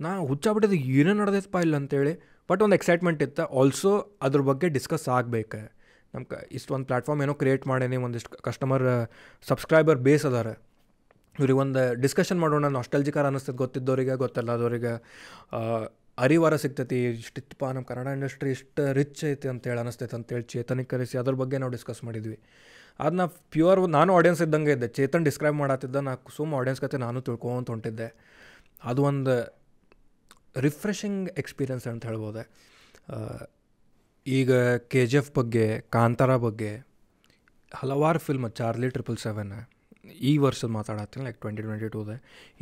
ನಾ ಹುಚ್ಚಾಬಿಟ್ಟಿದ್ದು ಏನೇ ನಡೆದೈತಪ್ಪ ಇಲ್ಲ ಅಂತೇಳಿ ಬಟ್ ಒಂದು ಎಕ್ಸೈಟ್ಮೆಂಟ್ ಇತ್ತು ಆಲ್ಸೋ ಅದ್ರ ಬಗ್ಗೆ ಡಿಸ್ಕಸ್ ಆಗಬೇಕು ನಮ್ಮ ಕ ಇಷ್ಟೊಂದು ಪ್ಲ್ಯಾಟ್ಫಾರ್ಮ್ ಏನೋ ಕ್ರಿಯೇಟ್ ಮಾಡೇನಿ ಒಂದಿಷ್ಟು ಕಸ್ಟಮರ್ ಸಬ್ಸ್ಕ್ರೈಬರ್ ಬೇಸ್ ಅದಾರೆ ಇವ್ರಿಗೆ ಒಂದು ಡಿಸ್ಕಷನ್ ಮಾಡೋಣ ನಾಸ್ಟಲ್ಜಿಕರ್ ಅನ್ನಿಸ್ತದೆ ಗೊತ್ತಿದ್ದವ್ರಿಗೆ ಗೊತ್ತಲ್ಲದವ್ರಿಗೆ ಅರಿವಾರ ಸಿಗ್ತೈತಿ ಇಷ್ಟಿತ್ತಪ್ಪ ನಮ್ಮ ಕನ್ನಡ ಇಂಡಸ್ಟ್ರಿ ಇಷ್ಟು ರಿಚ್ ಐತಿ ಅಂತೇಳಿ ಅನಿಸ್ತೈತೆ ಅಂತೇಳಿ ಚೇತನಿಗೆ ಕರೆಸಿ ಅದ್ರ ಬಗ್ಗೆ ನಾವು ಡಿಸ್ಕಸ್ ಮಾಡಿದ್ವಿ ಅದನ್ನ ಪ್ಯೂರ್ ನಾನು ಆಡಿಯನ್ಸ್ ಇದ್ದಂಗೆ ಇದ್ದೆ ಚೇತನ್ ಡಿಸ್ಕ್ರೈಬ್ ಮಾಡತ್ತಿದ್ದ ನಾ ಸುಮ್ಮ ಆಡಿಯನ್ಸ್ ಕತೆ ನಾನು ತಿಳ್ಕೊಂತ ಹೊಂಟಿದ್ದೆ ಅದು ಒಂದು ರಿಫ್ರೆಶಿಂಗ್ ಎಕ್ಸ್ಪೀರಿಯನ್ಸ್ ಅಂತ ಹೇಳ್ಬೋದೆ ಈಗ ಕೆ ಜಿ ಎಫ್ ಬಗ್ಗೆ ಕಾಂತಾರ ಬಗ್ಗೆ ಹಲವಾರು ಫಿಲ್ಮ್ ಚಾರ್ಲಿ ಟ್ರಿಪಲ್ ಸೆವೆನ್ ಈ ವರ್ಷದ ಮಾತಾಡತ್ತೀನಿ ಲೈಕ್ ಟ್ವೆಂಟಿ ಟ್ವೆಂಟಿ ಟೂದೆ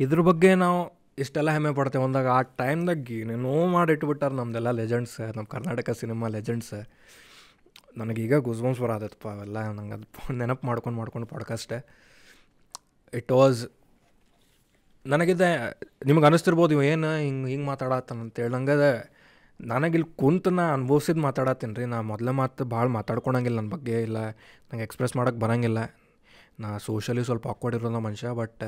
ಇದ್ರ ಬಗ್ಗೆ ನಾವು ಇಷ್ಟೆಲ್ಲ ಹೆಮ್ಮೆ ಪಡ್ತೇವೆ ಅಂದಾಗ ಆ ಟೈಮ್ದಾಗ ಏನೇನೋ ಮಾಡಿಟ್ಬಿಟ್ಟಾರೆ ನಮ್ದೆಲ್ಲ ಲೆಜೆಂಡ್ಸ್ ನಮ್ಮ ಕರ್ನಾಟಕ ಸಿನಿಮಾ ಲೆಜೆಂಡ್ಸ್ ನನಗೀಗ ಗುಜ್ಬಂಸ್ ಬರೋದಪ್ಪ ಅವೆಲ್ಲ ನಂಗೆ ಅದು ನೆನಪು ಮಾಡ್ಕೊಂಡು ಮಾಡ್ಕೊಂಡು ಪಡ್ಕಷ್ಟೆ ಇಟ್ ವಾಸ್ ನನಗಿದೆ ನಿಮ್ಗೆ ಅನ್ನಿಸ್ತಿರ್ಬೋದು ಇವು ಏನು ಹಿಂಗೆ ಹಿಂಗೆ ಮಾತಾಡತ್ತಾನ ಅಂತೇಳಿ ನನಗೆ ನನಗಿಲ್ಲಿ ಕುಂತು ನಾ ಅನುಭವಿಸಿದ ಮಾತಾಡತ್ತೀನಿ ರೀ ನಾ ಮೊದಲೇ ಮಾತು ಭಾಳ ಮಾತಾಡ್ಕೊಳಂಗಿಲ್ಲ ನನ್ನ ಬಗ್ಗೆ ಇಲ್ಲ ನಂಗೆ ಎಕ್ಸ್ಪ್ರೆಸ್ ಮಾಡೋಕ್ಕೆ ಬರೋಂಗಿಲ್ಲ ನಾ ಸೋಷಲಿ ಸ್ವಲ್ಪ ಇರೋದ ಮನುಷ್ಯ ಬಟ್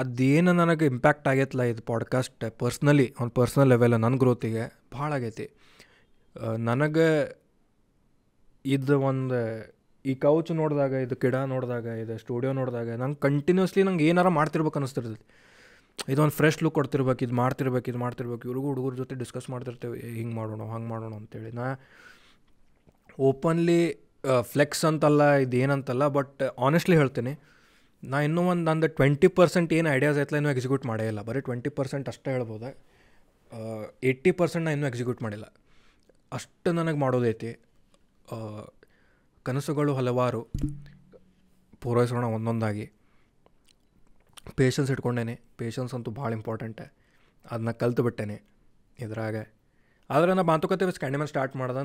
ಅದೇನು ನನಗೆ ಇಂಪ್ಯಾಕ್ಟ್ ಆಗೈತಲ್ಲ ಇದು ಪಾಡ್ಕಾಸ್ಟ್ ಪರ್ಸ್ನಲಿ ಒಂದು ಪರ್ಸ್ನಲ್ ಲೆವೆಲ್ ನನ್ನ ಗ್ರೋತಿಗೆ ಭಾಳ ಆಗೈತಿ ನನಗೆ ಇದು ಒಂದು ಈ ಕೌಚ್ ನೋಡಿದಾಗ ಇದು ಕಿಡ ನೋಡಿದಾಗ ಇದು ಸ್ಟುಡಿಯೋ ನೋಡಿದಾಗ ನಂಗೆ ಕಂಟಿನ್ಯೂಸ್ಲಿ ನಂಗೆ ಏನಾರು ಮಾಡ್ತಿರ್ಬೇಕು ಅನಿಸ್ತಿರ್ತೈತಿ ಇದೊಂದು ಫ್ರೆಶ್ ಲುಕ್ ಕೊಡ್ತಿರ್ಬೇಕು ಇದು ಮಾಡ್ತಿರ್ಬೇಕು ಇದು ಮಾಡ್ತಿರ್ಬೇಕು ಇವ್ರಿಗೂ ಹುಡುಗರ ಜೊತೆ ಡಿಸ್ಕಸ್ ಮಾಡ್ತಿರ್ತೇವೆ ಹಿಂಗೆ ಮಾಡೋಣ ಹಂಗೆ ಮಾಡೋಣ ಅಂತೇಳಿ ನಾ ಓಪನ್ಲಿ ಫ್ಲೆಕ್ಸ್ ಅಂತಲ್ಲ ಇದೇನಂತಲ್ಲ ಬಟ್ ಆನೆಸ್ಟ್ಲಿ ಹೇಳ್ತೀನಿ ನಾ ಇನ್ನೂ ಒಂದು ನಂದು ಟ್ವೆಂಟಿ ಪರ್ಸೆಂಟ್ ಏನು ಐಡಿಯಾಸ್ ಐತಲ್ಲ ಇನ್ನೂ ಎಕ್ಸಿಕ್ಯೂಟ್ ಮಾಡೇ ಇಲ್ಲ ಬರೀ ಟ್ವೆಂಟಿ ಪರ್ಸೆಂಟ್ ಅಷ್ಟೇ ಹೇಳ್ಬೋದು ಏಯ್ಟಿ ಪರ್ಸೆಂಟ್ ನಾನು ಇನ್ನೂ ಎಕ್ಸಿಕ್ಯೂಟ್ ಮಾಡಿಲ್ಲ ಅಷ್ಟು ನನಗೆ ಮಾಡೋದೈತಿ ಕನಸುಗಳು ಹಲವಾರು ಪೂರೈಸೋಣ ಒಂದೊಂದಾಗಿ ಪೇಷನ್ಸ್ ಇಟ್ಕೊಂಡೇನೆ ಪೇಷನ್ಸ್ ಅಂತೂ ಭಾಳ ಇಂಪಾರ್ಟೆಂಟ್ ಅದನ್ನ ಕಲ್ತು ಬಿಟ್ಟೇನೆ ಇದ್ರಾಗ ಆದರೆ ನಾ ಮಾತುಕತೆ ಸ್ಕ್ಯಾಂಡಿಮನ್ ಸ್ಟಾರ್ಟ್ ಮಾಡ್ದ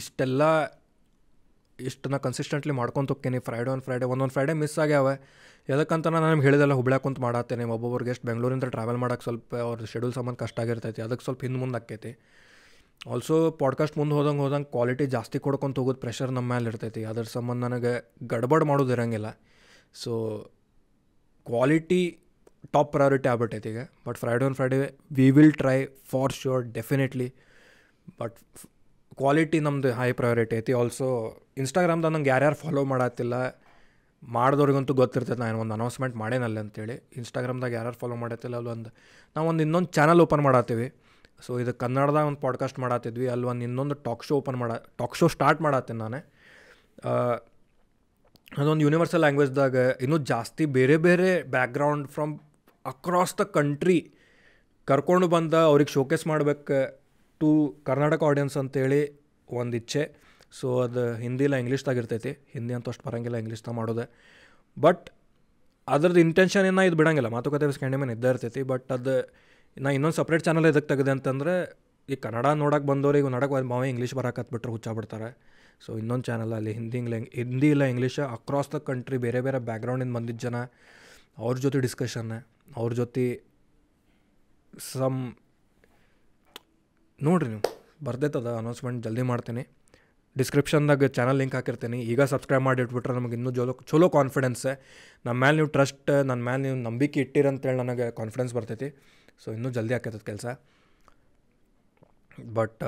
ಇಷ್ಟೆಲ್ಲ ಇಷ್ಟನ್ನ ಕನ್ಸಿಸ್ಟೆಂಟ್ಲಿ ಹೋಗ್ತೀನಿ ಫ್ರೈಡೆ ಒನ್ ಫ್ರೈಡೆ ಒಂದೊಂದು ಫ್ರೈಡೇ ಮಿಸ್ ಆಗ್ಯಾವೆ ಯಾಕಂತ ನಾನು ನಿಮ್ಗೆ ಹೇಳಿದೆಲ್ಲ ಕುಂತ ಮಾಡತ್ತೇನೆ ಒಬ್ಬೊಬ್ರಿಗೆ ಎಷ್ಟು ಬೆಂಗಳೂರಿಂದ ಟ್ರಾವೆಲ್ ಮಾಡೋಕ್ಕೆ ಸ್ವಲ್ಪ ಅವ್ರ ಶೆಡ್ಯೂಲ್ ಸಂಬಂಧ ಕಷ್ಟ ಆಗಿರ್ತೈತಿ ಅದಕ್ಕೆ ಸ್ವಲ್ಪ ಹಿಂದೆ ಮುಂದೆ ಆಕೈತಿ ಆಲ್ಸೋ ಪಾಡ್ಕಾಸ್ಟ್ ಮುಂದೆ ಹೋದಂಗೆ ಹೋದಂಗೆ ಕ್ವಾಲಿಟಿ ಜಾಸ್ತಿ ಕೊಡ್ಕೊಂತ ಹೋಗೋದು ಪ್ರೆಷರ್ ನಮ್ಮ ಮೇಲೆ ಇರ್ತೈತಿ ಅದ್ರ ಸಂಬಂಧ ನನಗೆ ಗಡ್ಬಡ್ ಮಾಡೋದು ಸೊ ಕ್ವಾಲಿಟಿ ಟಾಪ್ ಪ್ರಯಾರಿಟಿ ಆಗ್ಬಿಟ್ಟೈತಿ ಈಗ but Friday one Friday we will try for sure definitely but quality ನಮ್ಮದು ಹೈ ಪ್ರಯಾರಿಟಿ ಐತಿ ಆಲ್ಸೋ ಇನ್ಸ್ಟಾಗ್ರಾಮ್ದ ನಂಗೆ ಯಾರ್ಯಾರು ಫಾಲೋ ಮಾಡತ್ತಿಲ್ಲ ಮಾಡಿದವ್ರಿಗಂತೂ ಗೊತ್ತಿರ್ತೈತೆ ನಾನು ಒಂದು ಅನೌನ್ಸ್ಮೆಂಟ್ ಮಾಡೇನಲ್ಲ ಅಂತೇಳಿ ಇನ್ಸ್ಟಾಗ್ರಾಮ್ದಾಗ ಯಾರ್ಯಾರು ಫಾಲೋ ಮಾಡತ್ತಿಲ್ಲ ಅಲ್ಲೊಂದು ನಾವು ಒಂದು ಇನ್ನೊಂದು ಚಾನಲ್ ಓಪನ್ ಮಾಡತ್ತೀವಿ ಸೊ ಇದು ಕನ್ನಡದಾಗ ಒಂದು ಪಾಡ್ಕಾಸ್ಟ್ ಮಾಡತ್ತಿದ್ವಿ ಅಲ್ಲಿ ಒಂದು ಇನ್ನೊಂದು ಟಾಕ್ ಶೋ ಓಪನ್ ಮಾಡ ಟಾಕ್ ಶೋ ಸ್ಟಾರ್ಟ್ ಮಾಡತ್ತೀನಿ ನಾನೇ ಅದೊಂದು ಯೂನಿವರ್ಸಲ್ ಲ್ಯಾಂಗ್ವೇಜ್ದಾಗ ಇನ್ನೂ ಜಾಸ್ತಿ ಬೇರೆ ಬೇರೆ background from across the country ಕರ್ಕೊಂಡು ಬಂದ ಅವ್ರಿಗೆ ಶೋಕೇಸ್ ಮಾಡ್ಬೇಕು ಟು ಕರ್ನಾಟಕ ಆಡಿಯನ್ಸ್ ಅಂತೇಳಿ ಒಂದು ಇಚ್ಛೆ ಸೊ ಅದು ಹಿಂದಿ ಇಲ್ಲ ಇಂಗ್ಲೀಷ್ದಾಗ ಇರ್ತೈತಿ ಹಿಂದಿ ಅಂತ ಅಷ್ಟು ಬರೋಂಗಿಲ್ಲ ಇಂಗ್ಲೀಷ್ದಾಗ ಮಾಡೋದೆ ಬಟ್ ಅದ್ರದ್ದು ಇಂಟೆನ್ಷನ್ ಏನೋ ಇದು ಬಿಡೋಂಗಿಲ್ಲ ಮಾತುಕತೆ ಸ್ಕ್ಯಾಂಡಿಮೇನ್ ಇದ್ದೇ ಇರ್ತೈತಿ ಬಟ್ ಅದು ನಾ ಇನ್ನೊಂದು ಸಪ್ರೇಟ್ ಚಾನಲ್ ಇದಕ್ಕೆ ತೆಗೆದೆ ಅಂತಂದರೆ ಈ ಕನ್ನಡ ನೋಡೋಕೆ ಬಂದವ್ರಿಗೆ ನಡಕ್ಕೆ ಮಾವೇ ಇಂಗ್ಲೀಷ್ ಹುಚ್ಚಾ ಬಿಡ್ತಾರೆ ಸೊ ಇನ್ನೊಂದು ಚಾನಲ್ ಅಲ್ಲಿ ಹಿಂದಿ ಇಂಗ್ಲ ಹಿಂದಿ ಇಲ್ಲ ಇಂಗ್ಲೀಷ್ ಅಕ್ರಾಸ್ ದ ಕಂಟ್ರಿ ಬೇರೆ ಬೇರೆ ಬ್ಯಾಕ್ಗ್ರೌಂಡಿಂದ ಬಂದಿದ್ದ ಜನ ಅವ್ರ ಜೊತೆ ಡಿಸ್ಕಷನ್ ಅವ್ರ ಜೊತೆ ಸಮ್ ನೋಡಿರಿ ನೀವು ಬರ್ದೈತದ ಅನೌನ್ಸ್ಮೆಂಟ್ ಜಲ್ದಿ ಮಾಡ್ತೀನಿ ಡಿಸ್ಕ್ರಿಪ್ಷನ್ದಾಗ ಚಾನಲ್ ಲಿಂಕ್ ಹಾಕಿರ್ತೀನಿ ಈಗ ಸಬ್ಸ್ಕ್ರೈಬ್ ಮಾಡಿ ಇಟ್ಬಿಟ್ರೆ ನಮಗೆ ಇನ್ನೂ ಜೋಲೋ ಚಲೋ ಕಾನ್ಫಿಡೆನ್ಸ್ ನಮ್ಮ ಮೇಲೆ ನೀವು ಟ್ರಸ್ಟ್ ನನ್ನ ಮೇಲೆ ನೀವು ನಂಬಿಕೆ ಇಟ್ಟಿರಂತೇಳಿ ನನಗೆ ಕಾನ್ಫಿಡೆನ್ಸ್ ಬರ್ತೈತಿ ಸೊ ಇನ್ನೂ ಜಲ್ದಿ ಹಾಕೈತದ ಕೆಲಸ ಬಟ್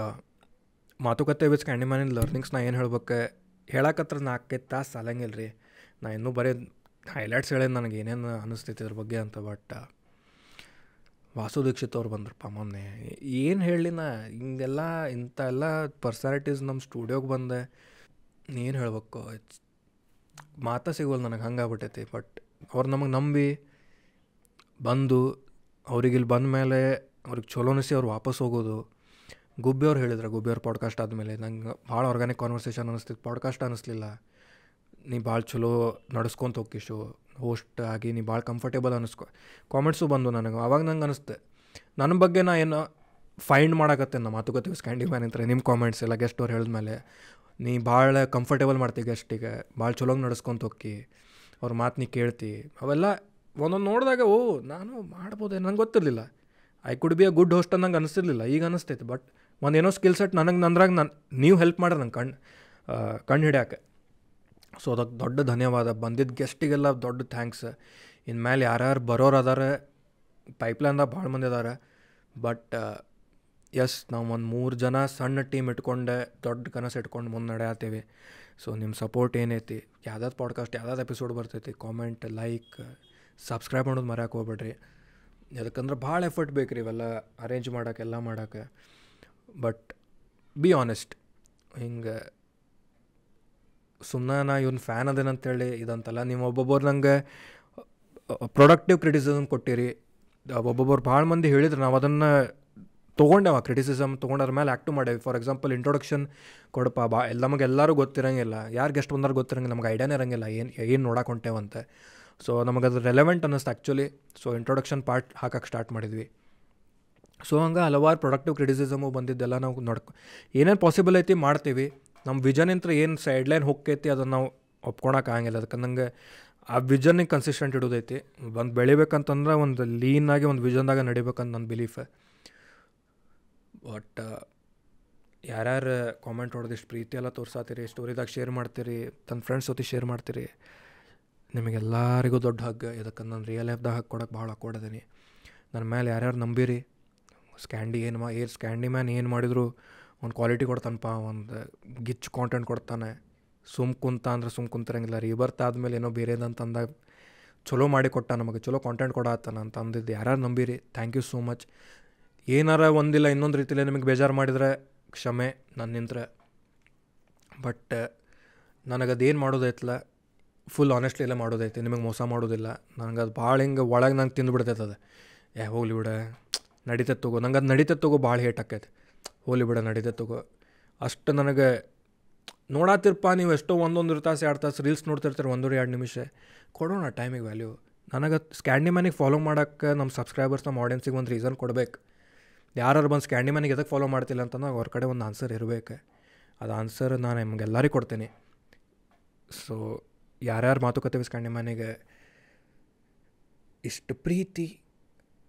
ಮಾತುಕತೆ ವಿಚ್ ಮ್ಯಾನಿನ ಲರ್ನಿಂಗ್ಸ್ ನಾ ಏನು ಹೇಳ್ಬೇಕು ಹೇಳಕ್ಕತ್ರ ನಾಲ್ಕೈದು ತಾಸು ಸಾಲಂಗಿಲ್ಲ ರೀ ನಾ ಇನ್ನೂ ಬರೀ ಹೈಲೈಟ್ಸ್ ಹೇಳೇನು ನನಗೆ ಏನೇನು ಅನಿಸ್ತೈತಿ ಇದ್ರ ಬಗ್ಗೆ ಅಂತ ಬಟ್ ವಾಸು ಅವ್ರು ಬಂದ್ರಪ್ಪ ಮೊನ್ನೆ ಏನು ಹೇಳಲಿ ನಾ ಹಿಂಗೆಲ್ಲ ಇಂಥ ಎಲ್ಲ ಪರ್ಸನಾಲಿಟೀಸ್ ನಮ್ಮ ಸ್ಟುಡಿಯೋಗೆ ಬಂದೆ ಏನು ಹೇಳ್ಬೇಕು ಮಾತಾ ಸಿಗೋಲ್ಲ ನನಗೆ ಆಗ್ಬಿಟ್ಟೈತಿ ಬಟ್ ಅವ್ರು ನಮಗೆ ನಂಬಿ ಬಂದು ಅವ್ರಿಗೆ ಇಲ್ಲಿ ಬಂದ ಮೇಲೆ ಅವ್ರಿಗೆ ಚಲೋ ಅನಿಸಿ ಅವ್ರು ವಾಪಸ್ ಹೋಗೋದು ಗುಬ್ಬಿಯವ್ರು ಹೇಳಿದ್ರು ಗುಬ್ಬಿಯವ್ರು ಪಾಡ್ಕಾಸ್ಟ್ ಆದಮೇಲೆ ನಂಗೆ ಭಾಳ ಆರ್ಗ್ಯಾನಿಕ್ ಕಾನ್ವರ್ಸೇಷನ್ ಅನ್ನಿಸ್ತಿತ್ತು ಪಾಡ್ಕಾಸ್ಟ್ ಅನ್ನಿಸ್ಲಿಲ್ಲ ನೀ ಭಾಳ ಚಲೋ ನಡ್ಸ್ಕೊತ ಶೋ ಹೋಸ್ಟ್ ಆಗಿ ನೀ ಭಾಳ ಕಂಫರ್ಟೇಬಲ್ ಅನ್ನಿಸ್ಕೊ ಕಾಮೆಂಟ್ಸು ಬಂದು ನನಗೆ ಅವಾಗ ನಂಗೆ ಅನಿಸ್ತೆ ನನ್ನ ಬಗ್ಗೆ ನಾ ಏನು ಫೈಂಡ್ ಮಾಡಕತ್ತೆ ನಮ್ಮ ಮಾತುಕತೆ ಸ್ಕ್ಯಾಂಡಿ ಮ್ಯಾನ್ ಅಂತಾರೆ ನಿಮ್ಮ ಕಾಮೆಂಟ್ಸ್ ಎಲ್ಲ ಗೆಸ್ಟ್ ಅವ್ರು ಹೇಳಿದ್ಮೇಲೆ ನೀ ಭಾಳ ಕಂಫರ್ಟೇಬಲ್ ಮಾಡ್ತೀವಿ ಗೆಸ್ಟಿಗೆ ಭಾಳ ಚಲೋ ನಡ್ಸ್ಕೊತ ಹೋಗಿ ಅವ್ರ ಮಾತು ನೀ ಕೇಳ್ತಿ ಅವೆಲ್ಲ ಒಂದೊಂದು ನೋಡಿದಾಗ ಓ ನಾನು ಮಾಡ್ಬೋದು ನಂಗೆ ಗೊತ್ತಿರಲಿಲ್ಲ I could be a good host ನಂಗೆ ಅನಿಸ್ತಿರ್ಲಿಲ್ಲ ಈಗ ಅನಿಸ್ತೈತೆ ಬಟ್ ಒಂದೇನೋ ಸ್ಕಿಲ್ ಸೆಟ್ ನನಗೆ ನಂದ್ರಾಗ ನಾನು ನೀವು ಹೆಲ್ಪ್ ಮಾಡ್ರಿ ನಂಗೆ ಕಣ್ಣು ಕಣ್ಣು ಹಿಡ್ಯಾಕೆ ಸೊ ಅದಕ್ಕೆ ದೊಡ್ಡ ಧನ್ಯವಾದ ಬಂದಿದ್ದ ಗೆಸ್ಟಿಗೆಲ್ಲ ದೊಡ್ಡ ಥ್ಯಾಂಕ್ಸ್ ಇನ್ಮೇಲೆ ಯಾರ್ಯಾರು ಬರೋರು ಅದಾರೆ ಪೈಪ್ಲೈನ್ದಾಗ ಭಾಳ ಮಂದಿ ಅದಾರೆ ಬಟ್ ಎಸ್ uh, ನಾವು ಒಂದು ಮೂರು ಜನ ಸಣ್ಣ ಟೀಮ್ ಇಟ್ಕೊಂಡೆ ದೊಡ್ಡ ಕನಸು ಇಟ್ಕೊಂಡು ಮುಂದೆ ನಡೆಯತ್ತೀವಿ ಸೊ ನಿಮ್ಮ ಸಪೋರ್ಟ್ ಏನೈತಿ ಯಾವ್ದಾದ್ ಪಾಡ್ಕಾಸ್ಟ್ ಯಾವ್ದಾದ್ ಎಪಿಸೋಡ್ ಬರ್ತೈತಿ ಕಾಮೆಂಟ್ ಲೈಕ್ ಸಬ್ಸ್ಕ್ರೈಬ್ ಮಾಡೋದು ಮರೆಯಕ್ಕೆ ಹೋಗ್ಬೇಡ್ರಿ ಯಾಕಂದ್ರೆ ಭಾಳ ಎಫರ್ಟ್ ಬೇಕು ರೀ ಇವೆಲ್ಲ ಅರೇಂಜ್ ಮಾಡೋಕೆ ಎಲ್ಲ ಮಾಡೋಕ್ಕೆ ಬಟ್ ಬಿ ಆನೆಸ್ಟ್ ಹಿಂಗೆ ಸುಮ್ಮನೆ ನಾ ಇವ್ನ ಫ್ಯಾನ್ ಅದೇನಂತೇಳಿ ಇದಂತಲ್ಲ ನೀವು ಒಬ್ಬೊಬ್ಬರು ನಂಗೆ ಪ್ರೊಡಕ್ಟಿವ್ ಕ್ರಿಟಿಸಿಸಮ್ ಕೊಟ್ಟಿರಿ ಒಬ್ಬೊಬ್ಬರು ಭಾಳ ಮಂದಿ ಹೇಳಿದ್ರು ನಾವು ಅದನ್ನು ತೊಗೊಂಡೇವ ಕ್ರಿಟಿಸಿಸಮ್ ತೊಗೊಂಡ್ರ ಮೇಲೆ ಆ್ಯಕ್ಟು ಮಾಡೇವಿ ಫಾರ್ ಎಕ್ಸಾಂಪಲ್ ಇಂಟ್ರೊಡಕ್ಷನ್ ಕೊಡಪ್ಪ ಬಾ ಎಲ್ಲ ನಮಗೆ ಎಲ್ಲರೂ ಗೊತ್ತಿರಂಗಿಲ್ಲ ಯಾರು ಗೆಸ್ಟ್ ಬಂದಾರು ಗೊತ್ತಿರಂಗಿಲ್ಲ ನಮ್ಗೆ ಐಡಿಯಾನೇ ಇರಂಗಿಲ್ಲ ಏನು ಏನು ನೋಡಕ್ಕೆ ಹೊಂಟೇವಂತೆ ಸೊ ನಮಗೆ ಅದು ರೆಲೆವೆಂಟ್ ಅನ್ನಿಸ್ತು ಆ್ಯಕ್ಚುಲಿ ಸೊ ಇಂಟ್ರೊಡಕ್ಷನ್ ಪಾರ್ಟ್ ಹಾಕಕ್ಕೆ ಸ್ಟಾರ್ಟ್ ಮಾಡಿದ್ವಿ ಸೊ ಹಂಗೆ ಹಲವಾರು ಪ್ರೊಡಕ್ಟಿವ್ ಕ್ರಿಟಿಸಿಸಮು ಬಂದಿದ್ದೆಲ್ಲ ನಾವು ನೋಡ್ಕೊ ಏನೇನು ಪಾಸಿಬಲ್ ಐತಿ ಮಾಡ್ತೀವಿ ನಮ್ಮ ವಿಜನ್ ಅಂತ ಏನು ಸೈಡ್ಲೈನ್ ಹೋಗ್ತೈತಿ ಅದನ್ನು ನಾವು ಆಗಂಗಿಲ್ಲ ಅದಕ್ಕೆ ನಂಗೆ ಆ ವಿಜನ್ನಿಗೆ ಕನ್ಸಿಸ್ಟೆಂಟ್ ಇಡೋದೈತಿ ಒಂದು ಬೆಳಿಬೇಕಂತಂದ್ರೆ ಒಂದು ಲೀನಾಗಿ ಒಂದು ವಿಜನ್ದಾಗ ನಡಿಬೇಕಂತ ನನ್ನ ಬಿಲೀಫ್ ಬಟ್ ಯಾರ್ಯಾರು ಕಾಮೆಂಟ್ ಹೊಡೆದು ಇಷ್ಟು ಪ್ರೀತಿ ಎಲ್ಲ ತೋರ್ಸಾತೀರಿ ಸ್ಟೋರಿದಾಗ ಶೇರ್ ಮಾಡ್ತೀರಿ ತನ್ನ ಫ್ರೆಂಡ್ಸ್ ಜೊತೆ ಶೇರ್ ಮಾಡ್ತೀರಿ ನಿಮಗೆಲ್ಲರಿಗೂ ದೊಡ್ಡ ಹಗ್ಗ ಇದಕ್ಕೆ ನಾನು ರಿಯಲ್ ಲೈಫ್ದಾಗ ಹಗ್ ಕೊಡೋಕೆ ಭಾಳ ಕೊಡದೀನಿ ನನ್ನ ಮೇಲೆ ಯಾರ್ಯಾರು ನಂಬಿರಿ ಸ್ಕ್ಯಾಂಡಿ ಏನು ಮಾ ಏರ್ ಸ್ಕ್ಯಾಂಡಿ ಮ್ಯಾನ್ ಏನು ಮಾಡಿದ್ರು ಒಂದು ಕ್ವಾಲಿಟಿ ಕೊಡ್ತಾನಪ್ಪ ಒಂದು ಗಿಚ್ಚು ಕಾಂಟೆಂಟ್ ಕೊಡ್ತಾನೆ ಸುಮ್ ಕುಂತ ಅಂದ್ರೆ ಸುಮ್ ಕುಂತಿರಂಗಿಲ್ಲ ರೀ ಆದಮೇಲೆ ಏನೋ ಬೇರೆದಂತಂದಾಗ ಚಲೋ ಮಾಡಿ ಕೊಟ್ಟ ನಮಗೆ ಚಲೋ ಕಾಂಟೆಂಟ್ ಆತನ ಅಂತ ಅಂದಿದ್ದು ಯಾರು ನಂಬಿರಿ ಥ್ಯಾಂಕ್ ಯು ಸೋ ಮಚ್ ಏನಾರ ಒಂದಿಲ್ಲ ಇನ್ನೊಂದು ರೀತಿಯಲ್ಲಿ ನಿಮಗೆ ಬೇಜಾರು ಮಾಡಿದರೆ ಕ್ಷಮೆ ನನ್ನ ನಿಂತರೆ ಬಟ್ ನನಗದೇನು ಮಾಡೋದೈತಲ್ಲ ಫುಲ್ ಆನೆಸ್ಟ್ಲಿ ಎಲ್ಲ ಮಾಡೋದೈತಿ ನಿಮಗೆ ಮೋಸ ಮಾಡೋದಿಲ್ಲ ನನಗೆ ಅದು ಭಾಳ ಹಿಂಗೆ ಒಳಗೆ ನಂಗೆ ತಿಂದು ಬಿಡ್ತೈತೆ ಅದು ಏ ಹೋಗ್ಲಿ ಬಿಡ ನಡೀತೈತೆ ತಗೋ ನಂಗೆ ಅದು ನಡೀತೈತೆ ತಗೋ ಭಾಳ ಹೇಟ್ ಆಕೈತೆ ಹೋಲಿ ಬಿಡ ನಡೀದೆ ತಗೋ ಅಷ್ಟು ನನಗೆ ನೋಡಾತಿರ್ಪ ನೀವು ಎಷ್ಟೋ ಒಂದೊಂದು ತಾಸು ಎರಡು ತಾಸು ರೀಲ್ಸ್ ನೋಡ್ತಿರ್ತಾರೆ ಒಂದೂರು ಎರಡು ನಿಮಿಷ ಕೊಡೋಣ ಟೈಮಿಗೆ ವ್ಯಾಲ್ಯೂ ನನಗೆ ಮನಿಗೆ ಫಾಲೋ ಮಾಡೋಕ್ಕೆ ನಮ್ಮ ಸಬ್ಸ್ಕ್ರೈಬರ್ಸ್ ನಮ್ಮ ಆಡಿಯನ್ಸಿಗೆ ಒಂದು ರೀಸನ್ ಕೊಡಬೇಕು ಯಾರು ಬಂದು ಸ್ಕ್ಯಾಂಡಿಮ್ಯಾನಿಗೆ ಎದಕ್ಕೆ ಫಾಲೋ ಮಾಡ್ತಿಲ್ಲ ಅಂತಂದ್ರೆ ಅವ್ರ ಕಡೆ ಒಂದು ಆನ್ಸರ್ ಇರಬೇಕು ಅದು ಆನ್ಸರ್ ನಾನು ನಿಮ್ಗೆಲ್ಲರಿಗೂ ಕೊಡ್ತೀನಿ ಸೊ ಯಾರ್ಯಾರು ಮಾತುಕತೆ ಮ್ಯಾನಿಗೆ ಇಷ್ಟು ಪ್ರೀತಿ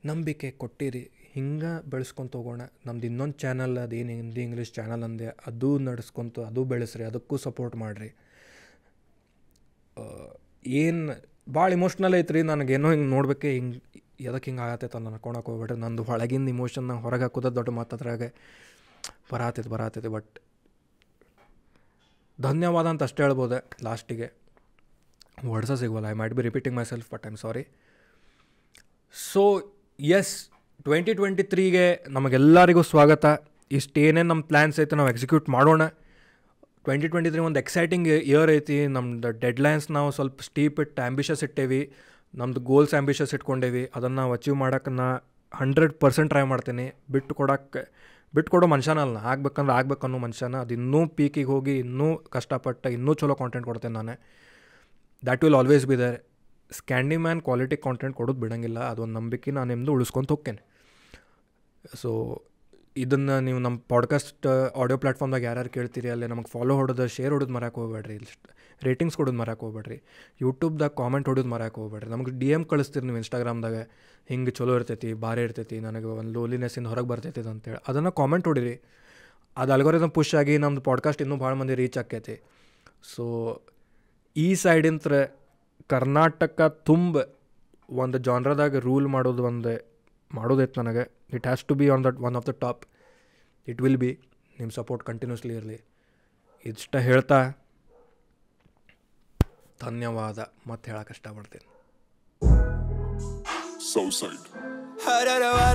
ನಂಬಿಕೆ ಕೊಟ್ಟಿರಿ ಹಿಂಗೆ ಬೆಳೆಸ್ಕೊತ ಹೋಗೋಣ ನಮ್ದು ಇನ್ನೊಂದು ಚಾನಲ್ ಅದೇನು ಹಿಂದಿ ಇಂಗ್ಲೀಷ್ ಚಾನಲ್ ಅಂದೆ ಅದು ನಡೆಸ್ಕೊತು ಅದು ಬೆಳೆಸ್ರಿ ಅದಕ್ಕೂ ಸಪೋರ್ಟ್ ಮಾಡಿರಿ ಏನು ಭಾಳ ಇಮೋಷ್ನಲ್ ಐತ್ರಿ ನನಗೇನೋ ಹಿಂಗೆ ನೋಡ್ಬೇಕೆ ಹಿಂಗೆ ಎದಕ್ಕೆ ಹಿಂಗೆ ಆಗತ್ತೈತೆ ಅಂತ ಅನ್ಕೊಳಕ್ಕೆ ಹೋಗ್ಬೇಡ್ರಿ ನಂದು ಒಳಗಿಂದ ಇಮೋಷನ್ ನಂಗೆ ಹೊರಗೆ ಹಾಕೋದ ದೊಡ್ಡ ಮಾತದ್ರಾಗೆ ಬರಾತೈತೆ ಬರಾತೈತೆ ಬಟ್ ಧನ್ಯವಾದ ಅಂತ ಅಷ್ಟೇ ಹೇಳ್ಬೋದೆ ಲಾಸ್ಟಿಗೆ ವರ್ಡ್ಸ ಸಿಗೋಲ್ಲ I might be repeating myself but am sorry so as twenty twenty ತ್ರೀಗೆ ನಮಗೆಲ್ಲರಿಗೂ ಸ್ವಾಗತ ಇಷ್ಟೇನೇನು ನಮ್ಮ ಪ್ಲ್ಯಾನ್ಸ್ ಐತೆ ನಾವು ಎಕ್ಸಿಕ್ಯೂಟ್ ಮಾಡೋಣ ಟ್ವೆಂಟಿ ಟ್ವೆಂಟಿ ತ್ರೀ ಒಂದು ಎಕ್ಸೈಟಿಂಗ್ ಇಯರ್ ಐತಿ ನಮ್ದು ಲೈನ್ಸ್ ನಾವು ಸ್ವಲ್ಪ ಸ್ಟೀಪ್ ಇಟ್ಟು ಆ್ಯಂಬಿಷಸ್ ಇಟ್ಟೇವಿ ನಮ್ಮದು ಗೋಲ್ಸ್ ಆ್ಯಂಬಿಷಸ್ ಇಟ್ಕೊಂಡೇವಿ ಅದನ್ನು ನಾವು ಅಚೀವ್ ಮಾಡೋಕೆ ನಾ ಹಂಡ್ರೆಡ್ ಪರ್ಸೆಂಟ್ ಟ್ರೈ ಮಾಡ್ತೀನಿ ಬಿಟ್ಟು ಕೊಡೋಕ್ಕೆ ಬಿಟ್ಟು ಕೊಡೋ ಮನುಷ್ಯನ ಅಲ್ಲ ಆಗ್ಬೇಕಂದ್ರೆ ಆಗ್ಬೇಕನ್ನೋ ಮನುಷ್ಯನ ಅದು ಇನ್ನೂ ಪೀಕಿಗೆ ಹೋಗಿ ಇನ್ನೂ ಕಷ್ಟಪಟ್ಟು ಇನ್ನೂ ಚಲೋ ಕಾಂಟೆಂಟ್ ಕೊಡ್ತೇನೆ ನಾನು that will always be there Scandi man quality content ಕೊಡೋದು ಬಿಡೋಂಗಿಲ್ಲ ಅದೊಂದು ನಂಬಿಕೆ ನಾನು ನಿಮ್ಮದು ಉಳಿಸ್ಕೊಂತ ಹೋಗ್ತೇನೆ ಸೊ ಇದನ್ನು ನೀವು ನಮ್ಮ ಪಾಡ್ಕಾಸ್ಟ್ ಆಡಿಯೋ ಪ್ಲಾಟ್ಫಾರ್ಮ್ದಾಗ ಯಾರ್ಯಾರು ಕೇಳ್ತೀರಿ ಅಲ್ಲಿ ನಮಗೆ ಫಾಲೋ ಹೊಡೋದು ಶೇರ್ ಹೊಡೋದು ಮರಕ್ಕೆ ಹೋಗ್ಬೇಡ್ರಿ ಇಲ್ಲಿ ರೇಟಿಂಗ್ಸ್ ಕೊಡೋದು ಮರಕ್ಕೆ ಹೋಗ್ಬೇಡ್ರಿ ಯೂಟ್ಯೂಬ್ದಾಗ ಕಾಮೆಂಟ್ ಹೊಡೋದು ಮರಕ್ಕೆ ಹೋಗ್ಬೇಡ್ರಿ ನಮಗೆ ಡಿ ಎಮ್ ಕಳಿಸ್ತೀರಿ ನೀವು ಇನ್ಸ್ಟಾಗ್ರಾಮ್ದಾಗ ಹಿಂಗೆ ಚಲೋ ಇರ್ತೈತಿ ಭಾರಿ ಇರ್ತೈತಿ ನನಗೆ ಒಂದು ಲೋಲಿನೆಸ್ಸಿಂದ ಹೊರಗೆ ಬರ್ತೈತಿ ಅಂತೇಳಿ ಅದನ್ನು ಕಾಮೆಂಟ್ ಹೊಡಿರಿ ಅದು ಅಲ್ಗೋರಿದಮ್ ಪುಷ್ ಆಗಿ ನಮ್ಮದು ಪಾಡ್ಕಾಸ್ಟ್ ಇನ್ನೂ ಭಾಳ ಮಂದಿ ರೀಚ್ ಆಕೈತಿ ಸೊ ಈ ಸೈಡಿಂತ್ರ ಕರ್ನಾಟಕ ತುಂಬ ಒಂದು ಜಾನ್ರದಾಗ ರೂಲ್ ಮಾಡೋದು ಒಂದು ಮಾಡೋದಿತ್ತು ನನಗೆ it has to be on that one of the top it will be ನಿಮ್ಮ ಸಪೋರ್ಟ್ ಕಂಟಿನ್ಯೂಸ್ಲಿ ಇರಲಿ ಇಷ್ಟ ಹೇಳ್ತಾ ಧನ್ಯವಾದ ಮತ್ತೆ ಹೇಳಕ್ಕೆ ಇಷ್ಟಪಡ್ತೀನಿ ಸೌಸೈಡ್